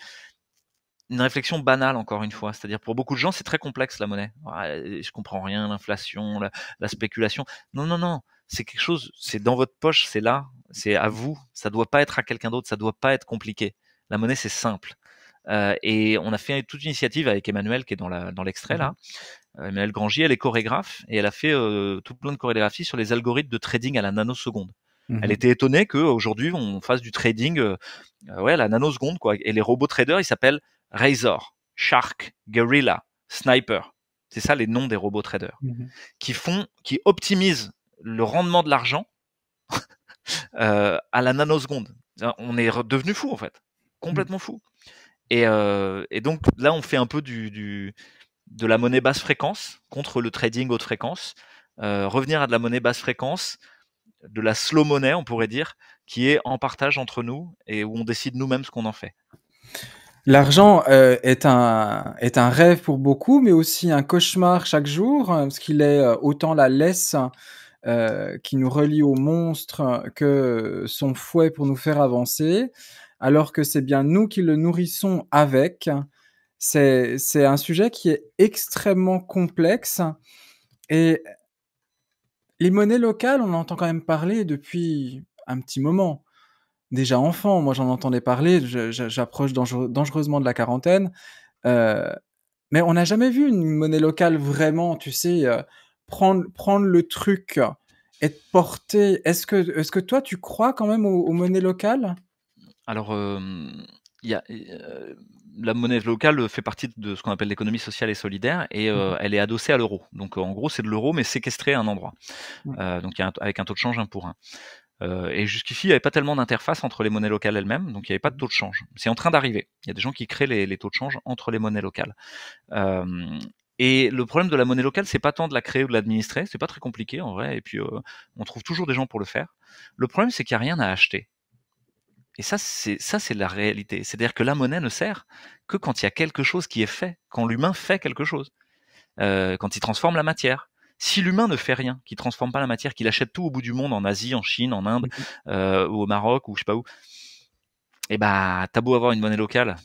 S1: une réflexion banale encore une fois, c'est-à-dire pour beaucoup de gens c'est très complexe la monnaie. Ah, je comprends rien, l'inflation, la, spéculation. Non non non, c'est quelque chose, c'est dans votre poche, c'est là, c'est à vous. Ça doit pas être à quelqu'un d'autre, ça doit pas être compliqué. La monnaie c'est simple. et on a fait toute une initiative avec Emmanuel qui est dans l'extrait dans là, mhm. Emmanuelle euh, Grangier, elle est chorégraphe et elle a fait euh, tout plein de chorégraphies sur les algorithmes de trading à la nanoseconde. Mhm. Elle était étonnée qu'aujourd'hui on fasse du trading euh, ouais, à la nanoseconde quoi. Et les robots traders, ils s'appellent Razor, Shark, Guerrilla, Sniper. C'est ça les noms des robots traders mhm. qui font, qui optimisent le rendement de l'argent à la nanoseconde. Hein, on est devenu fou en fait, complètement fou. Et, donc là, on fait un peu du de la monnaie basse fréquence contre le trading haute fréquence, euh, revenir à de la monnaie basse fréquence, de la slow monnaie, on pourrait dire, qui est en partage entre nous et où on décide nous-mêmes ce qu'on en fait.
S2: L'argent euh, est, un, est un rêve pour beaucoup, mais aussi un cauchemar chaque jour, hein, parce qu'il est euh, autant la laisse qui nous relie au monstre que son fouet pour nous faire avancer, alors que c'est bien nous qui le nourrissons avec c'est un sujet qui est extrêmement complexe et les monnaies locales, on entend quand même parler depuis un petit moment. Déjà enfant, moi j'en entendais parler, j'approche dangereusement de la quarantaine, euh, mais on n'a jamais vu une monnaie locale vraiment, tu sais, euh, prendre, prendre le truc, être porté. Est-ce que, est -ce que toi, tu crois quand même aux, monnaies locales
S1: Alors, euh, il y a, la monnaie locale fait partie de ce qu'on appelle l'économie sociale et solidaire et euh, mhm. elle est adossée à l'euro. Donc euh, en gros, c'est de l'euro mais séquestré à un endroit. Euh, donc avec un taux de change un pour un. et jusqu'ici, il n'y avait pas tellement d'interface entre les monnaies locales elles-mêmes, donc il n'y avait pas de taux de change. C'est en train d'arriver. Il y a des gens qui créent les, taux de change entre les monnaies locales. et le problème de la monnaie locale, c'est pas tant de la créer ou de l'administrer, c'est pas très compliqué en vrai. Et puis, on trouve toujours des gens pour le faire. Le problème, c'est qu'il n'y a rien à acheter. Et ça, c'est ça, c'est la réalité. C'est-à-dire que la monnaie ne sert que quand il y a quelque chose qui est fait, quand l'humain fait quelque chose, euh, quand il transforme la matière. Si l'humain ne fait rien, qu'il transforme pas la matière, qu'il achète tout au bout du monde, en Asie, en Chine, en Inde, mmh euh, ou au Maroc, ou je sais pas où, eh bah, t'as beau avoir une monnaie locale,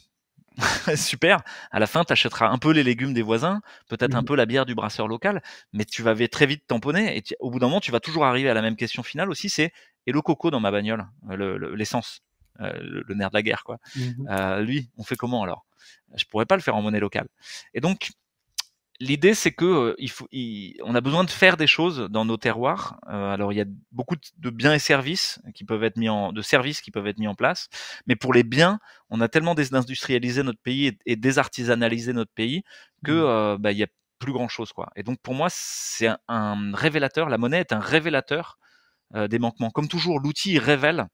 S1: super. À la fin, tu un peu les légumes des voisins, peut-être mmh un peu la bière du brasseur local, mais tu vas très vite tamponner. Et au bout d'un moment, tu vas toujours arriver à la même question finale aussi, c'est et le coco dans ma bagnole, euh, l'essence. Euh, le, nerf de la guerre, quoi. Mmh euh, lui, on fait comment alors Je pourrais pas le faire en monnaie locale. Et donc, l'idée c'est que euh, on a besoin de faire des choses dans nos terroirs. alors il y a beaucoup de biens et services qui peuvent être mis en de services qui peuvent être mis en place, mais pour les biens, on a tellement désindustrialisé notre pays et, désartisanalisé notre pays que mmh. bah, il y a plus grand chose quoi. Et donc pour moi c'est un révélateur. La monnaie est un révélateur des manquements. Comme toujours, l'outil révèle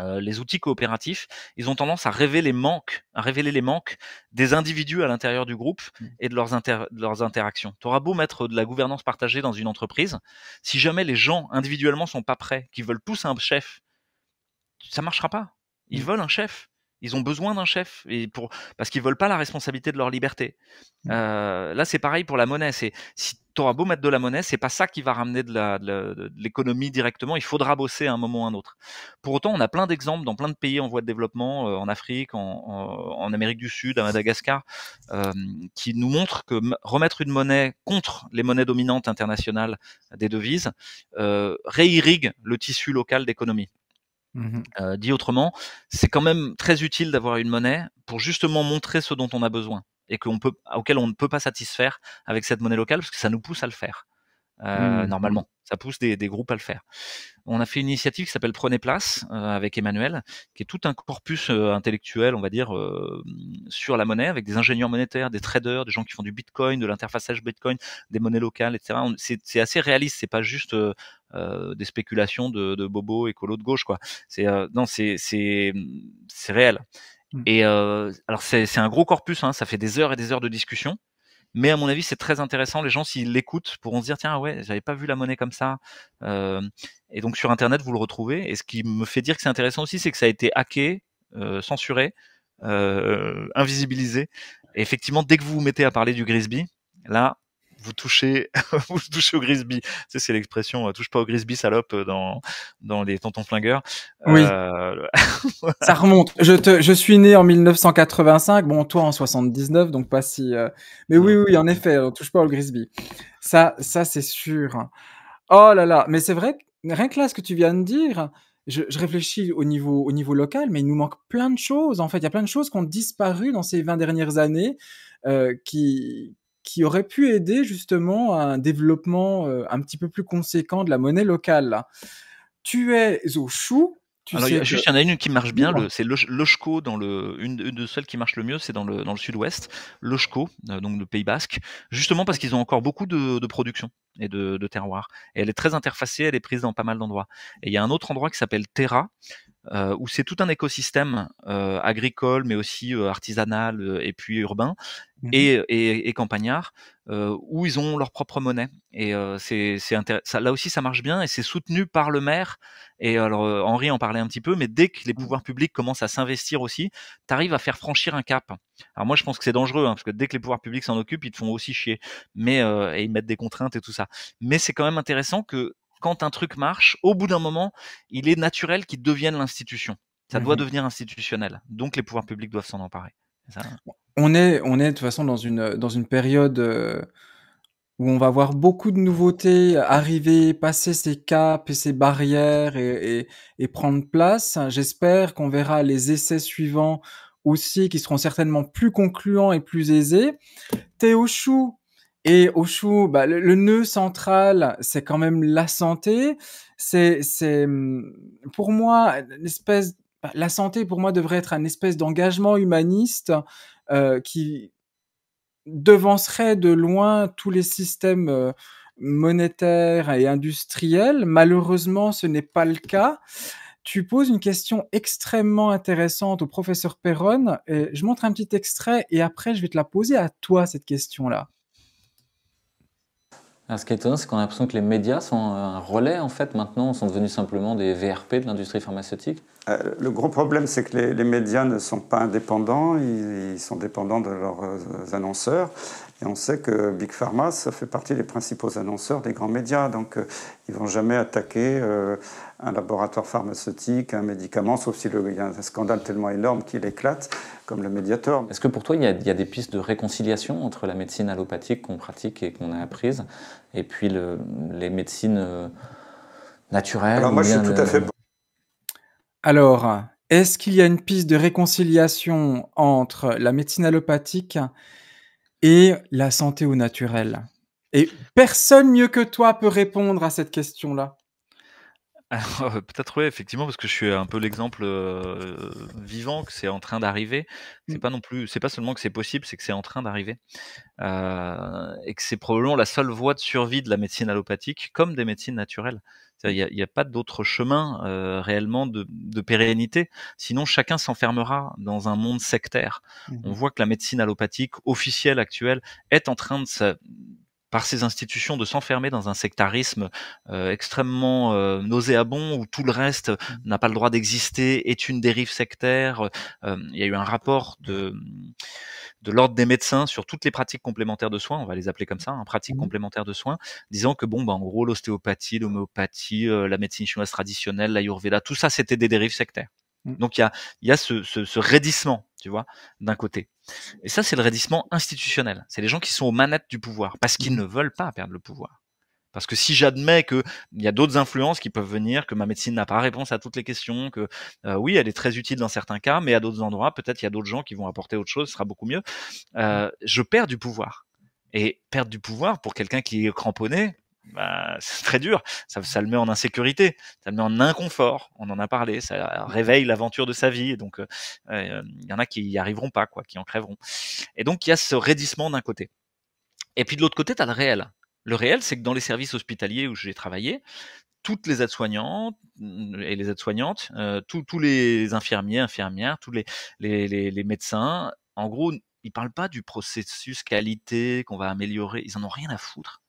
S1: euh, les outils coopératifs, ils ont tendance à révéler les manques, à révéler les manques des individus à l'intérieur du groupe mmh. et de leurs, leurs interactions. Tu auras beau mettre de la gouvernance partagée dans une entreprise, si jamais les gens individuellement sont pas prêts, qu'ils veulent tous un chef, ça marchera pas. Ils mmh. veulent un chef. Ils ont besoin d'un chef et pour parce qu'ils veulent pas la responsabilité de leur liberté. Mmh. Euh, là, c'est pareil pour la monnaie. si aura beau mettre de la monnaie, c'est pas ça qui va ramener de l'économie directement. Il faudra bosser à un moment ou un autre. Pour autant, on a plein d'exemples dans plein de pays en voie de développement, euh, en Afrique, en, Amérique du Sud, à Madagascar, euh, qui nous montrent que remettre une monnaie contre les monnaies dominantes internationales des devises euh, réirrigue le tissu local d'économie. Mmh euh, dit autrement, c'est quand même très utile d'avoir une monnaie pour justement montrer ce dont on a besoin et qu'on peut, auquel on ne peut pas satisfaire avec cette monnaie locale parce que ça nous pousse à le faire. Euh, mmh. normalement. Ça pousse des, des, groupes à le faire. On a fait une initiative qui s'appelle Prenez place euh, avec Emmanuel, qui est tout un corpus euh, intellectuel, on va dire, euh, sur la monnaie, avec des ingénieurs monétaires, des traders, des gens qui font du Bitcoin, de l'interfaçage Bitcoin, des monnaies locales, etc. C'est assez réaliste. C'est pas juste des spéculations de, de bobo et de gauche, quoi. C'est non, c'est c'est réel. Mmh. Et euh, alors c'est un gros corpus, hein, ça fait des heures et des heures de discussion. Mais à mon avis, c'est très intéressant. Les gens, s'ils l'écoutent, pourront se dire tiens, ouais, j'avais pas vu la monnaie comme ça. Euh, et donc sur Internet, vous le retrouvez. Et ce qui me fait dire que c'est intéressant aussi, c'est que ça a été hacké, euh, censuré, invisibilisé. effectivement, dès que vous vous mettez à parler du Grisby, là, vous touchez, vous au Grisby. c'est c'est l'expression euh, touche pas au Grisby, salope euh, dans dans les tontons flingueurs.
S2: Oui. Euh, ça remonte. Je te, je suis né en 1985. Bon, toi en 79, donc pas si. Mais oui, oui, en effet, on touche pas au Grisby. Ça, ça c'est sûr. Oh là là, mais c'est vrai. Rien que là, ce que tu viens de dire, je, réfléchis au niveau, au niveau local, mais il nous manque plein de choses. En fait, il y a plein de choses qui ont disparu dans ces 20 dernières années, qui, qui aurait pu aider justement à un développement euh, un petit peu plus conséquent de la monnaie locale. Tu es au chou, tu il y, en a une qui marche bien, c'est
S1: l'Oshko, dans le, une, de celles qui marche le mieux, c'est dans le, sud-ouest, l'Oshko, euh, donc le Pays Basque, justement parce qu'ils ont encore beaucoup de production et de, terroir. Et elle est très interfacée, elle est prise dans pas mal d'endroits. Et il y a un autre endroit qui s'appelle Terra, euh, où c'est tout un écosystème euh, agricole, mais aussi euh, artisanal et puis urbain mmh et, campagnard, où ils ont leur propre monnaie. Et c'est là aussi, ça marche bien et c'est soutenu par le maire. Et alors, Henri en parlait un petit peu, mais dès que les mmh. pouvoirs publics commencent à s'investir aussi, tu arrives à faire franchir un cap. Alors moi, je pense que c'est dangereux, hein, parce que dès que les pouvoirs publics s'en occupent, ils te font aussi chier. Mais et ils mettent des contraintes et tout ça. Mais c'est quand même intéressant que quand un truc marche, au bout d'un moment, il est naturel qu'il devienne l'institution. Ça doit mmh devenir institutionnel. Donc les pouvoirs publics doivent s'en emparer.
S2: On est, on est de toute façon dans une, dans une période euh, où on va voir beaucoup de nouveautés arriver, passer ces caps et ces barrières et, et, et prendre place. J'espère qu'on verra les essais suivants aussi qui seront certainement plus concluants et plus aisés. Théo Chou, et au chou, bah, le, nœud central, c'est quand même la santé. C'est, c'est mmh, pour moi bah, La santé, pour moi, devrait être un espèce d'engagement humaniste euh, qui devancerait de loin tous les systèmes euh, monétaires et industriels. Malheureusement, ce n'est pas le cas. Tu poses une question extrêmement intéressante au professeur Perron. Et je montre un petit extrait et après, je vais te la poser à toi, cette question-là.
S1: Ah, ce qui est étonnant, c'est qu'on a l'impression que les médias sont un relais, en fait, maintenant, sont devenus simplement des VRP de l'industrie pharmaceutique.
S3: Euh, le gros problème, c'est que les, médias ne sont pas indépendants, ils,
S1: sont dépendants de leurs euh, annonceurs. Et on sait que Big Pharma, ça fait partie des principaux
S3: annonceurs des grands médias. Donc, euh, ils vont jamais attaquer euh, un laboratoire pharmaceutique, un médicament, sauf s'il y a un scandale tellement énorme qu'il éclate, comme le médiateur. Est-ce
S1: que pour toi, il y, a, des pistes de réconciliation entre la médecine allopathique qu'on pratique et qu'on a apprise, et puis les médecines euh, naturelles Alors, moi, je tout à fait.
S2: Alors, est-ce qu'il y a une piste de réconciliation entre la médecine allopathique et la santé au naturel. Et personne mieux que toi peut répondre à cette question-là. Euh, peut-être oui, effectivement,
S1: parce que je suis un peu l'exemple euh, vivant que c'est en train d'arriver. C'est mm. pas non plus, c'est pas seulement que c'est possible, c'est que c'est en train d'arriver euh, et que c'est probablement la seule voie de survie de la médecine allopathique, comme des médecines naturelles. Il n'y a, pas d'autre chemin euh, réellement de, pérennité, sinon chacun s'enfermera dans un monde sectaire. Mmh On voit que la médecine allopathique officielle actuelle est en train de se par ces institutions de s'enfermer dans un sectarisme euh, extrêmement euh, nauséabond où tout le reste mmh. n'a pas le droit d'exister, est une dérive sectaire. Euh, il y a eu un rapport de, de l'ordre des médecins sur toutes les pratiques complémentaires de soins, on va les appeler comme ça, hein, pratiques mmh. complémentaires de soins, disant que bon, bah, en gros, l'ostéopathie, l'homéopathie, la médecine chinoise traditionnelle, l'ayurveda, tout ça, c'était des dérives sectaires. Mmh. Donc il y a, ce, ce, raidissement, tu vois, d'un côté. Et ça, c'est le raidissement institutionnel. C'est les gens qui sont aux manettes du pouvoir, parce qu'ils mmh. ne veulent pas perdre le pouvoir. Parce que si j'admets qu'il y a d'autres influences qui peuvent venir, que ma médecine n'a pas réponse à toutes les questions, que euh, oui, elle est très utile dans certains cas, mais à d'autres endroits, peut-être il y a d'autres gens qui vont apporter autre chose, ce sera beaucoup mieux, mmh. euh, je perds du pouvoir. Et perdre du pouvoir pour quelqu'un qui est cramponné, bah, c'est très dur. Ça, ça, le met en insécurité, ça le met en inconfort. On en a parlé. Ça réveille l'aventure de sa vie. donc, il euh, euh, y en a qui y arriveront pas, quoi, qui en crèveront. Et donc, il y a ce raidissement d'un côté. Et puis de l'autre côté, tu as le réel. Le réel, c'est que dans les services hospitaliers où j'ai travaillé, toutes les aides-soignantes mm, et les aides-soignantes, euh, tous les infirmiers, infirmières, tous les, les, les médecins, en gros, ils parlent pas du processus qualité qu'on va améliorer. Ils en ont rien à foutre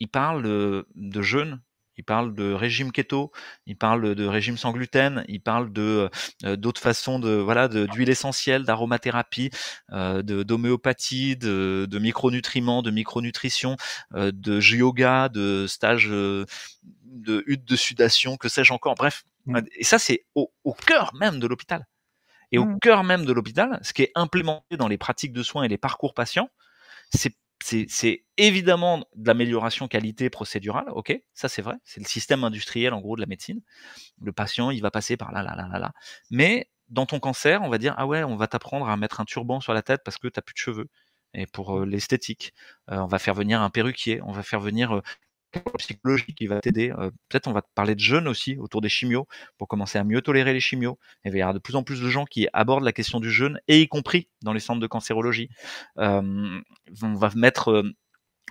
S1: il parle de, jeûne il parle de régime keto, il parle de régime sans gluten, il parle de euh, d'autres façons de voilà d'huile essentielle, d'aromathérapie, euh, d'homéopathie, de, de, micronutriments, de micronutrition, euh, de yoga, de stage de hutte de sudation, que sais-je encore. Bref, mm. et ça c'est au, cœur même de l'hôpital. Et au mm. cœur même de l'hôpital, ce qui est implémenté dans les pratiques de soins et les parcours patients, c'est c'est évidemment de l'amélioration qualité procédurale, ok, ça c'est vrai, c'est le système industriel en gros de la médecine. Le patient, il va passer par là, là, là, là, là. Mais dans ton cancer, on va dire, ah ouais, on va t'apprendre à mettre un turban sur la tête parce que tu t'as plus de cheveux. Et pour euh, l'esthétique, euh, on va faire venir un perruquier, on va faire venir euh, psychologique qui va t'aider. Euh, peut-être on va parler de jeûne aussi autour des chimios pour commencer à mieux tolérer les chimios. Il y avoir de plus en plus de gens qui abordent la question du jeûne et y compris dans les centres de cancérologie. Euh, on va mettre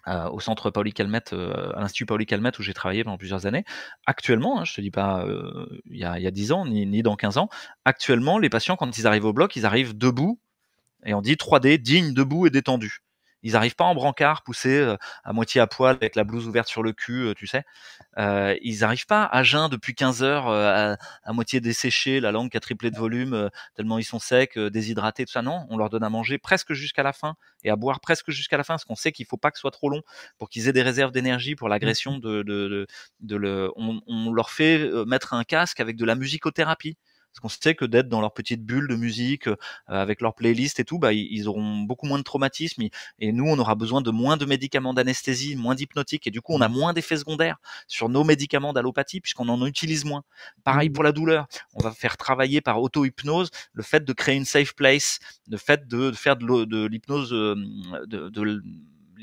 S1: euh, au centre Pauli Calmette, à l'Institut Pauli Calmette où j'ai travaillé pendant plusieurs années. Actuellement, hein, je te dis pas il y, a, 10 ans ni, ni, dans 15 ans, actuellement, les patients, quand ils arrivent au bloc, ils arrivent debout et on dit 3D, digne, debout et détendu. Ils arrivent pas en brancard, poussés euh, à moitié à poil, avec la blouse ouverte sur le cul, euh, tu sais. Euh, ils arrivent pas à jeun depuis 15 heures, à, moitié desséchés, la langue qui a triplé de volume, tellement ils sont secs, déshydratés, tout ça. Non, on leur donne à manger presque jusqu'à la fin et à boire presque jusqu'à la fin, parce qu'on sait qu'il faut pas que ce soit trop long pour qu'ils aient des réserves d'énergie pour mmh. l'agression de, de, le... on leur fait mettre un casque avec de la musicothérapie. Parce qu'on sait que d'être dans leur petite bulle de musique, euh, avec leur playlist et tout, bah, ils auront beaucoup moins de traumatisme. Et nous, on aura besoin de moins de médicaments d'anesthésie, moins d'hypnotique Et du coup, on a mm. moins d'effets secondaires sur nos médicaments d'allopathie puisqu'on en utilise moins. Pareil mm. pour la douleur. On va faire travailler par auto-hypnose le fait de créer une safe place, le fait de, faire de l'hypnose, euh, de, de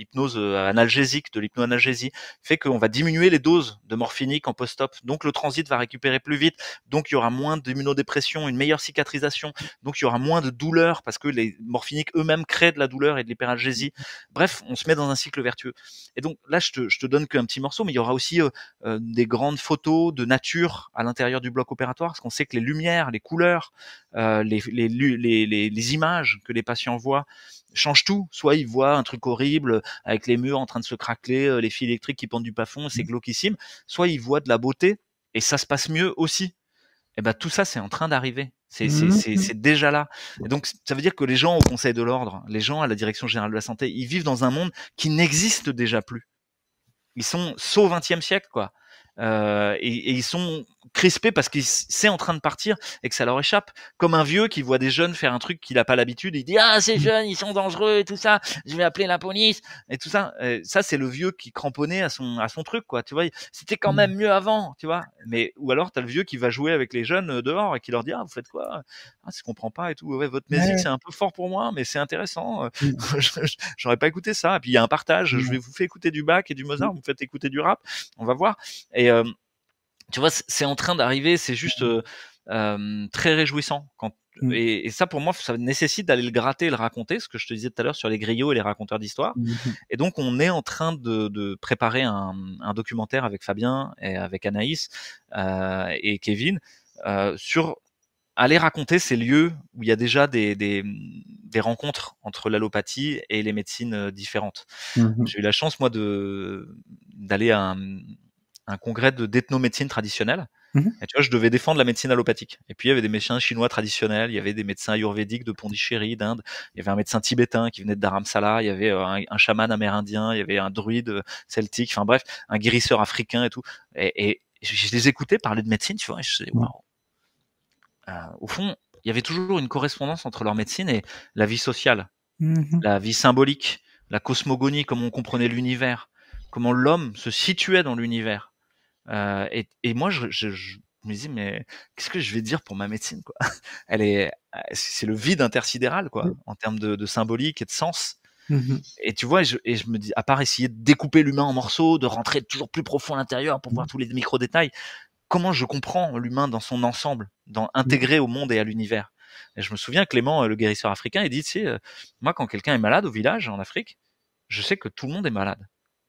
S1: l'hypnose euh, analgésique, de l'hypnoanalgésie, fait qu'on va diminuer les doses de morphinique en post-op. Donc le transit va récupérer plus vite, donc il y aura moins d'immunodépression, une meilleure cicatrisation, donc il y aura moins de douleur parce que les morphiniques eux-mêmes créent de la douleur et de l'hyperalgésie. Bref, on se met dans un cycle vertueux. Et donc là, je te, je te donne qu'un petit morceau, mais il y aura aussi euh, euh, des grandes photos de nature à l'intérieur du bloc opératoire, parce qu'on sait que les lumières, les couleurs, les, les, les, images que les patients voient, changent tout. Soit ils voient un truc horrible, avec les murs en train de se craquer, euh, les fils électriques qui pendent du plafond, c'est mmh. glauquissime. Soit ils voient de la beauté et ça se passe mieux aussi. Et eh ben tout ça, c'est en train d'arriver. C'est mmh. déjà là. donc, ça veut dire que les gens au Conseil de l'ordre, les gens à la Direction générale de la santé, ils vivent dans un monde qui n'existe déjà plus. Ils sont au e siècle, quoi. Euh, et, ils sont crispé parce qu'il c'est en train de partir et que ça leur échappe. Comme un vieux qui voit des jeunes faire un truc qu'il n'a pas l'habitude, il dit ah ces mmh. jeunes ils sont dangereux et tout ça, je vais appeler la police et tout ça. ça c'est le vieux qui cramponnait à son à son truc quoi. Tu vois, c'était quand mmh. même mieux avant, tu vois. Mais ou alors t'as le vieux qui va jouer avec les jeunes euh, dehors et qui leur dit ah vous faites quoi Ah je comprends pas et tout. Ouais votre musique c'est un peu fort pour moi mais c'est intéressant. Euh. Mmh. J'aurais pas écouté ça. Et puis il y a un partage. Je vais vous faire écouter du Bach et du Mozart, vous faites écouter du rap. On va voir et euh, tu vois, c'est en train d'arriver, c'est juste mmh. euh, très réjouissant. Quand, mmh. et, ça, pour moi, ça nécessite d'aller le gratter et le raconter, ce que je te disais tout à l'heure sur les griots et les raconteurs d'histoire. Mmh, et donc, on est en train de, préparer un, documentaire avec Fabien et avec Anaïs euh, et Kevin euh, sur aller raconter ces lieux où il y a déjà des, rencontres entre l'allopathie et les médecines différentes. J'ai eu la chance, moi, de d'aller à un un congrès d'ethnomédecine traditionnelle. Mhm. Et tu vois, je devais défendre la médecine allopathique. Et puis, il y avait des médecins chinois traditionnels, il y avait des médecins ayurvédiques de Pondichéry, d'Inde, il y avait un médecin tibétain qui venait de Dharamsala, il y avait euh, un, chaman amérindien, il y avait un druide euh, celtique, enfin bref, un guérisseur africain et tout. Et, je les écoutais parler de médecine, tu vois, et je disais, wow. Euh, au fond, il y avait toujours une correspondance entre leur médecine et la vie sociale, mhm. la vie symbolique, la cosmogonie, comment on comprenait l'univers, comment l'homme se situait dans l'univers et, moi, je, me dis, mais qu'est-ce que je vais dire pour ma médecine quoi Elle est, ah, c'est le vide intersidéral quoi, mmh. en termes de, symbolique et de sens. Mmh et tu vois, je, me dis, à part essayer de découper l'humain en morceaux, de rentrer toujours plus profond à l'intérieur pour voir mmh. tous les micro-détails, comment je comprends l'humain dans son ensemble, dans intégré au monde et à l'univers et je me souviens, Clément, euh, le guérisseur africain, il dit, tu sais, moi, quand quelqu'un est malade au village, en Afrique, je sais que tout le monde est malade.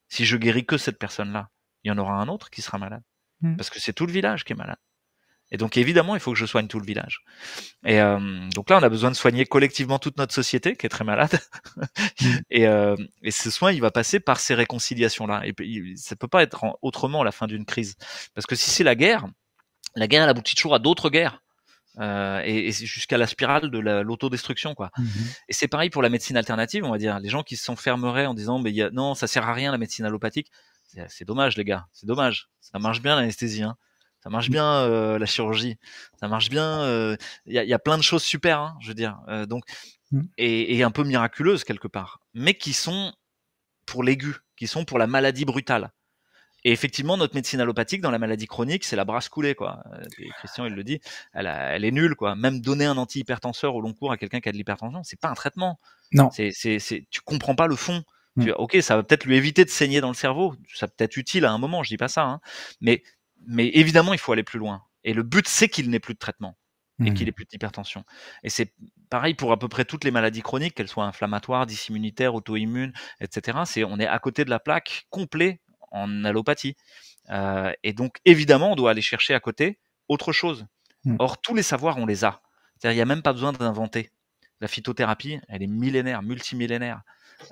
S1: Si je guéris que cette personne-là il y en aura un autre qui sera malade. Hmm. Parce que c'est tout le village qui est malade. Et donc évidemment, il faut que je soigne tout le village. Et euh, donc là, on a besoin de soigner collectivement toute notre société qui est très malade. Hmm. Euh, et, ce soin, il va passer par ces réconciliations-là. Et il, ça peut pas être autrement la fin d'une crise, parce que si c'est la guerre, la guerre elle aboutit toujours à d'autres guerres. Euh, et, jusqu'à la spirale de l'autodestruction quoi. Hmm. Et c'est pareil pour la médecine alternative, on va dire. Les gens qui s'enfermeraient en disant mais y non ça sert à rien la médecine allopathique, c'est dommage, les gars. C'est dommage. Ça marche bien l'anesthésie. Hein. Ça marche bien euh, la chirurgie. Ça marche bien. Il euh, y, a, plein de choses super, hein, je veux dire. Euh, donc mm. et, un peu miraculeuses quelque part, mais qui sont pour l'aigu, qui sont pour la maladie brutale. Et effectivement, notre médecine allopathique dans la maladie chronique, c'est la brasse coulée, quoi. Christian, il le dit, elle, est nulle, quoi. Même donner un antihypertenseur au long cours à quelqu'un qui a de l'hypertension, c'est pas un traitement. Non. C'est, c'est, tu comprends pas le fond. Mm. ok, ça va peut-être lui éviter de saigner dans le cerveau. Ça peut être utile à un moment, je dis pas ça. Hein. Mais, mais évidemment, il faut aller plus loin. Et le but, c'est qu'il n'ait plus de traitement et mm. qu'il ait plus d'hypertension. Et c'est pareil pour à peu près toutes les maladies chroniques, qu'elles soient inflammatoires, dysimmunitaires, auto-immunes, etc. C'est on est à côté de la plaque complet en allopathie. Euh, et donc évidemment, on doit aller chercher à côté autre chose. Mm. Or tous les savoirs, on les a. C'est-à-dire, il n'y a même pas besoin d'inventer la phytothérapie, elle est millénaire, multimillénaire.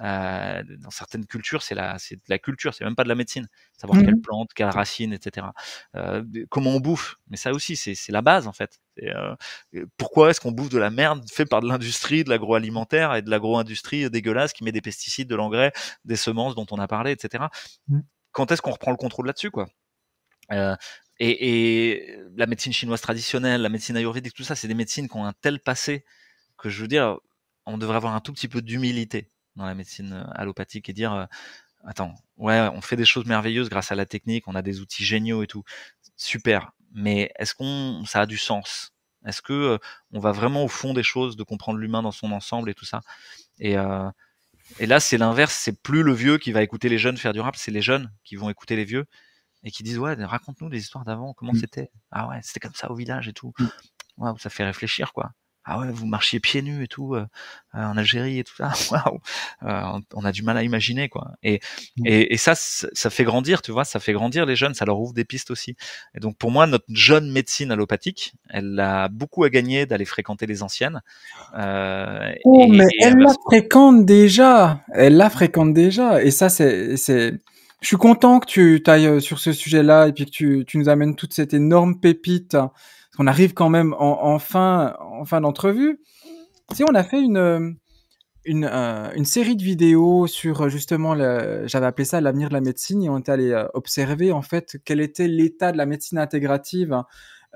S1: Euh, dans certaines cultures, c'est la, de la culture, c'est même pas de la médecine. Savoir mmh quelle plante, quelle racine, etc. Euh, comment on bouffe, mais ça aussi, c'est, la base en fait. Euh, pourquoi est-ce qu'on bouffe de la merde faite par de l'industrie, de l'agroalimentaire et de l'agroindustrie dégueulasse qui met des pesticides, de l'engrais, des semences dont on a parlé, etc. Mmh. Quand est-ce qu'on reprend le contrôle là-dessus, quoi et, et, la médecine chinoise traditionnelle, la médecine ayurvédique, tout ça, c'est des médecines qui ont un tel passé que je veux dire, on devrait avoir un tout petit peu d'humilité dans la médecine euh, allopathique et dire euh, attends, ouais, on fait des choses merveilleuses grâce à la technique, on a des outils géniaux et tout, super. Mais est-ce qu'on ça a du sens Est-ce que euh, on va vraiment au fond des choses, de comprendre l'humain dans son ensemble et tout ça Et là, c'est l'inverse, c'est plus le vieux qui va écouter les jeunes faire du rap, c'est les jeunes qui vont écouter les vieux et qui disent ouais, raconte-nous des histoires d'avant, comment mm. c'était Ah ouais, c'était comme ça au village et tout. Mm. ça fait réfléchir quoi ah ouais, vous marchiez pieds nus et tout euh, euh, en Algérie et tout ça. Waouh, euh, on, a du mal à imaginer quoi. Et mm. et, et ça, ça fait grandir, tu vois, ça fait grandir les jeunes, ça leur ouvre des pistes aussi. Et donc pour moi, notre jeune médecine allopathique, elle a beaucoup à gagner d'aller fréquenter les anciennes. Euh, oh, mais elle, la
S2: fréquente déjà, elle la fréquente déjà. Et ça, c'est c'est je suis content que tu ailles sur ce sujet-là et puis que tu, tu nous amènes toute cette énorme pépite hein. On arrive quand même en, fin, d'entrevue. Si on a fait une, euh, euh, une, série de vidéos sur euh, justement, j'avais appelé ça l'avenir de la médecine, et on est allé observer en fait quel était l'état de la médecine intégrative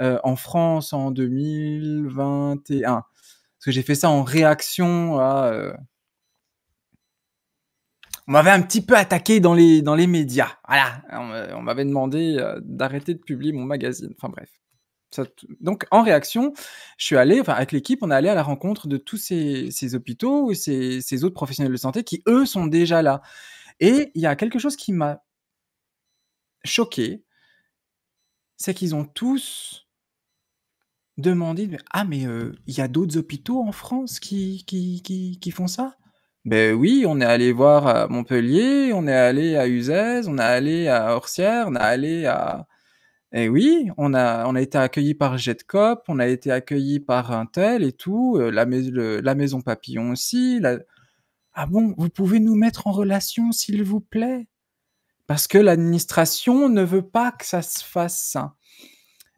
S2: en France en 2021. Parce que j'ai fait ça en réaction à... On m'avait un petit peu attaqué dans les, dans les médias. Voilà, on m'avait demandé d'arrêter de publier mon magazine. Enfin bref donc, en réaction, je suis allé, enfin, avec l'équipe, on est allé à la rencontre de tous ces, hôpitaux et ces, autres professionnels de santé qui, eux, sont déjà là. Et il y a quelque chose qui m'a choqué, c'est qu'ils ont tous demandé Ah, mais euh, il y a d'autres hôpitaux en France qui, qui, qui, font ça ben oui, on est allé voir à Montpellier, on est allé à Uzès, on est allé à Orsières, on est allé à, et eh oui, on a, on a été accueilli par Jetcop, on a été accueilli par Intel et tout, euh, la, maison Papillon aussi. Ah bon, vous pouvez nous mettre en relation, s'il vous plaît Parce que l'administration ne veut pas que ça se fasse. Hein.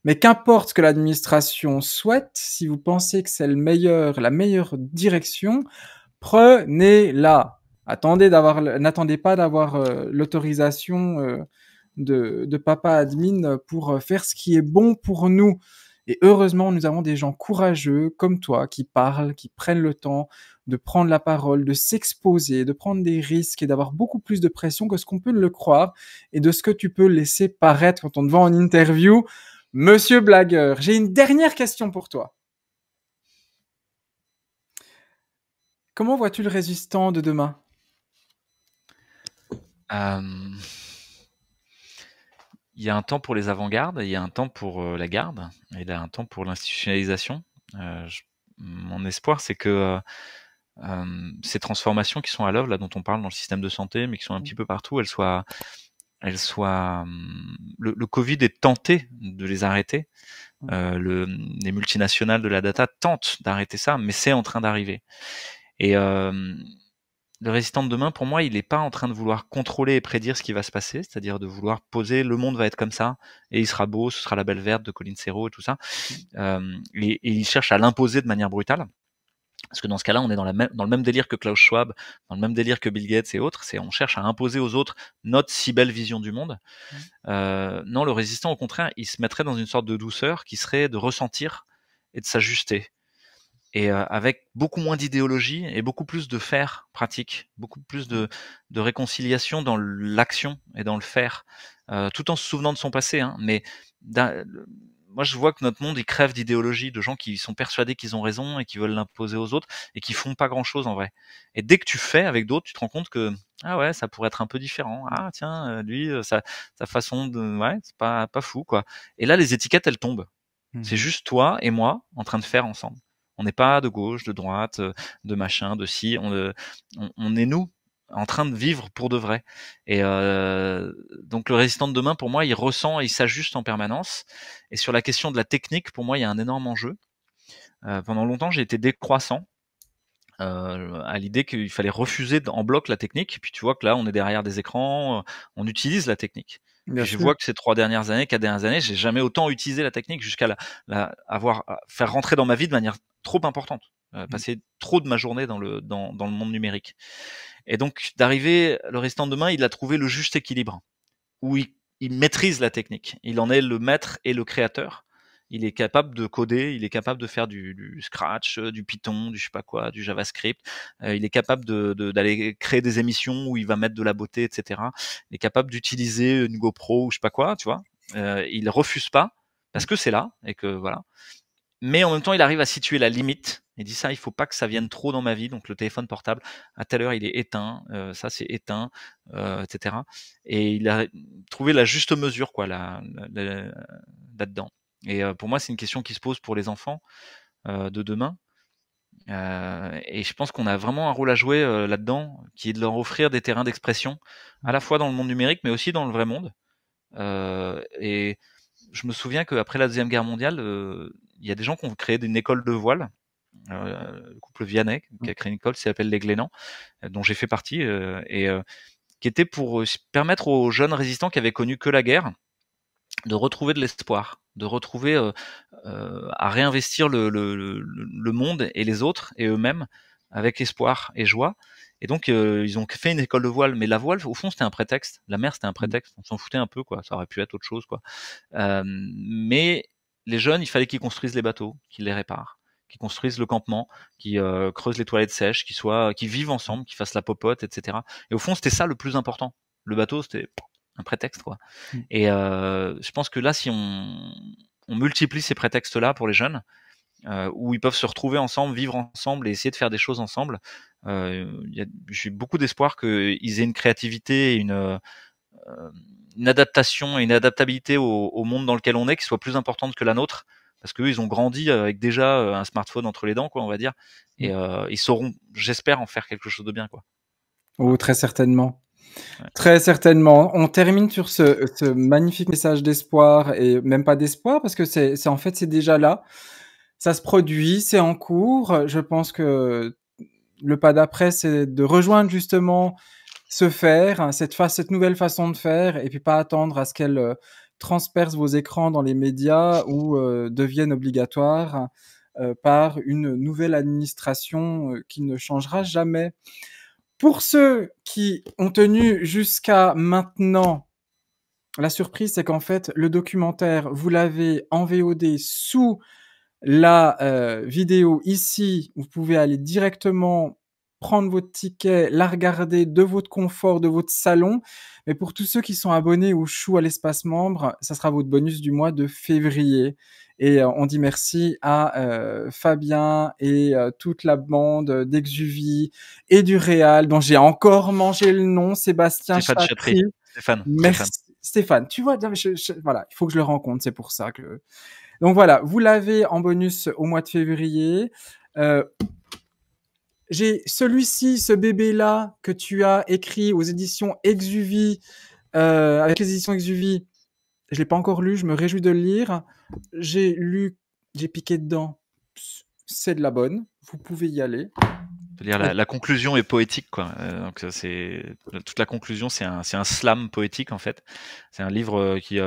S2: Mais qu'importe ce que l'administration souhaite, si vous pensez que c'est le meilleur, la meilleure direction, prenez-la. Attendez d'avoir, n'attendez pas d'avoir euh, l'autorisation euh, de, papa admin pour euh, faire ce qui est bon pour nous. Et heureusement, nous avons des gens courageux comme toi qui parlent, qui prennent le temps de prendre la parole, de s'exposer, de prendre des risques et d'avoir beaucoup plus de pression que ce qu'on peut le croire et de ce que tu peux laisser paraître quand on te voit en interview. Monsieur Blagueur, j'ai une dernière question pour toi. Comment vois-tu le résistant de demain
S1: euh, il y a un temps pour les avant-gardes, il y a un temps pour euh, la garde, et il y a un temps pour l'institutionnalisation. Euh, mon espoir, c'est que euh, ces transformations qui sont à l'œuvre, là dont on parle dans le système de santé, mais qui sont un mmh. petit peu partout, elles soient, elles soient. Le, Covid est tenté de les arrêter. Mmh. Le, les multinationales de la data tentent d'arrêter ça, mais c'est en train d'arriver. Et le résistant de demain, pour moi, il n'est pas en train de vouloir contrôler et prédire ce qui va se passer, c'est-à-dire de vouloir poser le monde va être comme ça, et il sera beau, ce sera la belle verte de Colin Cerro, et tout ça. Euh, et, il cherche à l'imposer de manière brutale. Parce que dans ce cas-là, on est dans, le même délire que Klaus Schwab, dans le même délire que Bill Gates et autres, c'est on cherche à imposer aux autres notre si belle vision du monde. Mmh. Euh, non, le résistant, au contraire, il se mettrait dans une sorte de douceur qui serait de ressentir et de s'ajuster et euh, avec beaucoup moins d'idéologie et beaucoup plus de faire pratique, beaucoup plus de, de réconciliation dans l'action et dans le faire, euh, tout en se souvenant de son passé. Hein, mais moi, je vois que notre monde, il crève d'idéologie, de gens qui sont persuadés qu'ils ont raison et qui veulent l'imposer aux autres et qui font pas grand-chose en vrai. Et dès que tu fais avec d'autres, tu te rends compte que ah ouais, ça pourrait être un peu différent. Ah tiens, euh, lui, sa, sa façon de ouais, c'est pas pas fou quoi. Et là, les étiquettes, elles tombent. Mmh. C'est juste toi et moi en train de faire ensemble. On n'est pas de gauche, de droite, euh, de machin, de si. Euh, on, on, est nous en train de vivre pour de vrai. Et euh, donc le résistant de demain, pour moi, il ressent et il s'ajuste en permanence. Et sur la question de la technique, pour moi, il y a un énorme enjeu. pendant longtemps, j'ai été décroissant à l'idée qu'il fallait refuser en bloc la technique. Puis tu vois que là, on est derrière des écrans, on utilise la technique. Je vois que ces trois dernières années, quatre dernières années, j'ai jamais autant utilisé la technique jusqu'à la, la, avoir faire rentrer dans ma vie de manière trop importante. Euh, mmh. passer trop de ma journée dans le, dans, le monde numérique. Et donc, d'arriver, le restant de demain, il a trouvé le juste équilibre, où il, maîtrise la technique. Il en est le maître et le créateur. Il est capable de coder, il est capable de faire du, Scratch, euh, du Python, du je sais pas quoi, du JavaScript. Euh, il est capable d'aller de, créer des émissions où il va mettre de la beauté, etc. Il est capable d'utiliser une GoPro ou je sais pas quoi, tu vois. il refuse pas parce que c'est là et que voilà mais en même temps, il arrive à situer la limite. Il dit ça, il faut pas que ça vienne trop dans ma vie. Donc le téléphone portable, à telle heure, il est éteint, euh, ça c'est éteint, euh, etc. Et il a trouvé la juste mesure quoi là, là, dedans Et euh, pour moi, c'est une question qui se pose pour les enfants de demain. et je pense qu'on a vraiment un rôle à jouer là-dedans, qui est de leur offrir des terrains d'expression, à la fois dans le monde numérique, mais aussi dans le vrai monde. et je me souviens qu'après la Deuxième Guerre mondiale, il y a des gens qui ont créé une école de voile. Euh, le couple Vianney mmh. qui a créé une école, s'appelle les Glénans, euh, dont j'ai fait partie, euh, et qui était pour permettre aux jeunes résistants qui avaient connu que la guerre de retrouver de l'espoir, de retrouver à réinvestir le, monde et les autres et eux-mêmes avec espoir et joie. Et donc ils ont fait une école de voile, mais la voile au fond c'était un prétexte, la mer c'était un mmh. prétexte, on s'en foutait un peu quoi, ça aurait pu être autre chose quoi. mais les jeunes, il fallait qu'ils construisent les bateaux, qu'ils les réparent, qu'ils construisent le campement, qu'ils euh, creusent les toilettes sèches, qu'ils soient, euh, qu'ils vivent ensemble, qu'ils fassent la popote, etc. Et au fond, c'était ça le plus important. Le bateau, c'était un prétexte, quoi. Mm. Et euh, je pense que là, si on, multiplie ces prétextes-là pour les jeunes, où ils peuvent se retrouver ensemble, vivre ensemble et essayer de faire des choses ensemble. J'ai beaucoup d'espoir qu'ils aient une créativité et une, euh, une adaptation et une adaptabilité au, monde dans lequel on est qui soit plus importante que la nôtre parce qu'eux ils ont grandi avec déjà euh, un smartphone entre les dents quoi on va dire et mm. euh, ils sauront j'espère en faire
S2: quelque chose de bien quoi oh très certainement Très certainement. On termine sur ce, ce magnifique message d'espoir et même pas d'espoir parce que c'est en fait c'est déjà là, ça se produit, c'est en cours. Je pense que le pas d'après c'est de rejoindre justement se faire, hein, cette, cette nouvelle façon de faire, et puis pas attendre à ce qu'elle euh, transperce vos écrans dans les médias ou euh, devienne obligatoire euh, par une nouvelle administration qui ne changera jamais. Pour ceux qui ont tenu jusqu'à maintenant, la surprise, c'est qu'en fait, le documentaire, vous l'avez en VOD sous la vidéo ici. Vous pouvez aller directement prendre votre ticket, la regarder de votre confort, de votre salon. Mais pour tous ceux qui sont abonnés ou chou à l'espace membre, ça sera votre bonus du mois de février. Et euh, on dit merci à euh, Fabien et euh, toute la bande d'Exuvie et du Réal, dont j'ai encore mangé le nom, Sébastien Stéphane
S1: Stéphane. Merci.
S2: Stéphane, tu vois, voilà, il faut que je le rencontre, c'est pour ça que. Donc voilà, vous l'avez en bonus au mois de février. Euh, j'ai celui-ci, ce bébé-là que tu as écrit aux éditions Exuvie, euh, avec les éditions Exuvie. Je l'ai pas encore lu, je me réjouis de le lire. J'ai lu, j'ai piqué dedans. C'est de la bonne. Vous pouvez y aller.
S1: Dire, la, conclusion est poétique, quoi. Euh, donc c'est toute la conclusion, c'est un, un, slam poétique en fait. C'est un livre euh, qui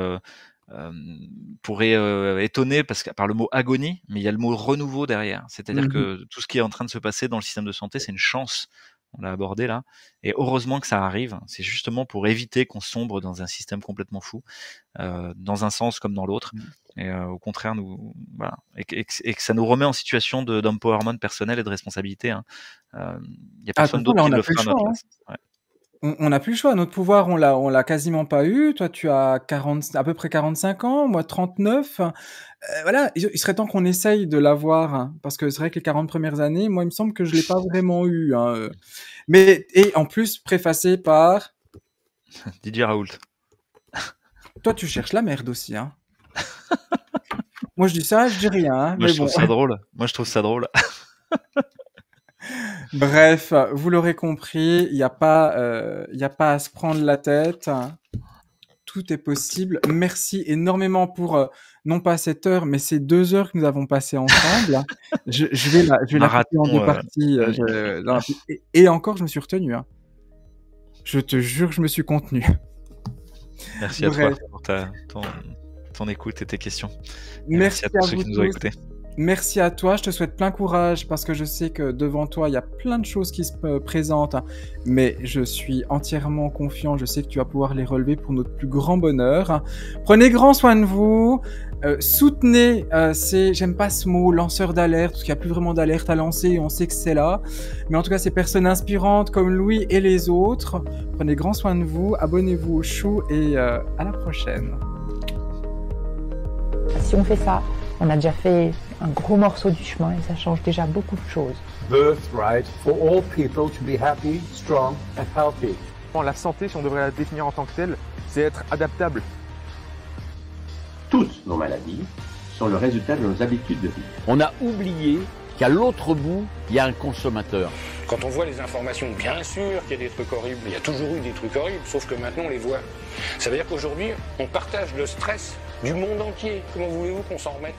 S1: pourrait étonner parce que, par le mot agonie, mais il y a le mot renouveau derrière. C'est-à-dire mmh que tout ce qui est en train de se passer dans le système de santé, c'est une chance. On l'a abordé là. Et heureusement que ça arrive. C'est justement pour éviter qu'on sombre dans un système complètement fou, euh, dans un sens comme dans l'autre. Mmh. Et au contraire, nous, voilà. Et, que ça nous remet en situation d'empowerment de, personnel et de responsabilité. Hein. Il n'y a ah, personne d'autre qui le fera notre hein
S2: on n'a plus le choix. Notre pouvoir, on l'a, on l'a quasiment pas eu. Toi, tu as 40, à peu près 45 ans, moi 39. Euh, voilà, il, serait temps qu'on essaye de l'avoir, hein, parce que c'est vrai que les 40 premières années, moi, il me semble que je l'ai pas vraiment eu. Hein, euh. Mais et en plus préfacé par
S1: Didier Raoult.
S2: Toi, tu cherches la merde aussi, hein. moi, je dis ça, je dis rien. moi, je trouve ça
S1: drôle. Moi, je trouve ça drôle.
S2: Bref, vous l'aurez compris, il n'y a, pas, euh, a pas à se prendre la tête. Tout est possible. Merci énormément pour, euh, non pas cette heure, mais ces deux heures que nous avons passées ensemble. je, vais la, je en deux euh, et, encore, je me suis retenu. Hein. Je te jure, je me suis contenu. Merci à toi
S1: pour ta, ton, écoute et tes questions. merci, à, tous ceux qui nous ont écoutés.
S2: Merci à toi, je te souhaite plein courage parce que je sais que devant toi, il y a plein de choses qui se euh, présentent, hein. mais je suis entièrement confiant, je sais que tu vas pouvoir les relever pour notre plus grand bonheur. Hein. Prenez grand soin de vous, euh, soutenez euh, ces, j'aime pas ce mot, lanceur d'alerte, parce qu'il n'y a plus vraiment d'alerte à lancer, et on sait que c'est là, mais en tout cas ces personnes inspirantes comme Louis et les autres, prenez grand soin de vous, abonnez-vous au Chou et à la prochaine.
S1: Si on fait ça, on a déjà fait un gros morceau du chemin et ça change déjà beaucoup de choses.
S3: for all people to be happy, strong and healthy. La santé, si on devrait la définir en tant que telle, c'est être adaptable. Toutes nos maladies sont le résultat de nos habitudes de vie. On a oublié qu'à l'autre bout, il y a un consommateur. Quand on voit les informations, bien sûr qu'il y a des trucs horribles, il y a toujours eu des trucs horribles, sauf que maintenant on les voit. Ça veut dire qu'aujourd'hui, on partage le stress du monde entier. Comment voulez-vous qu'on s'en remette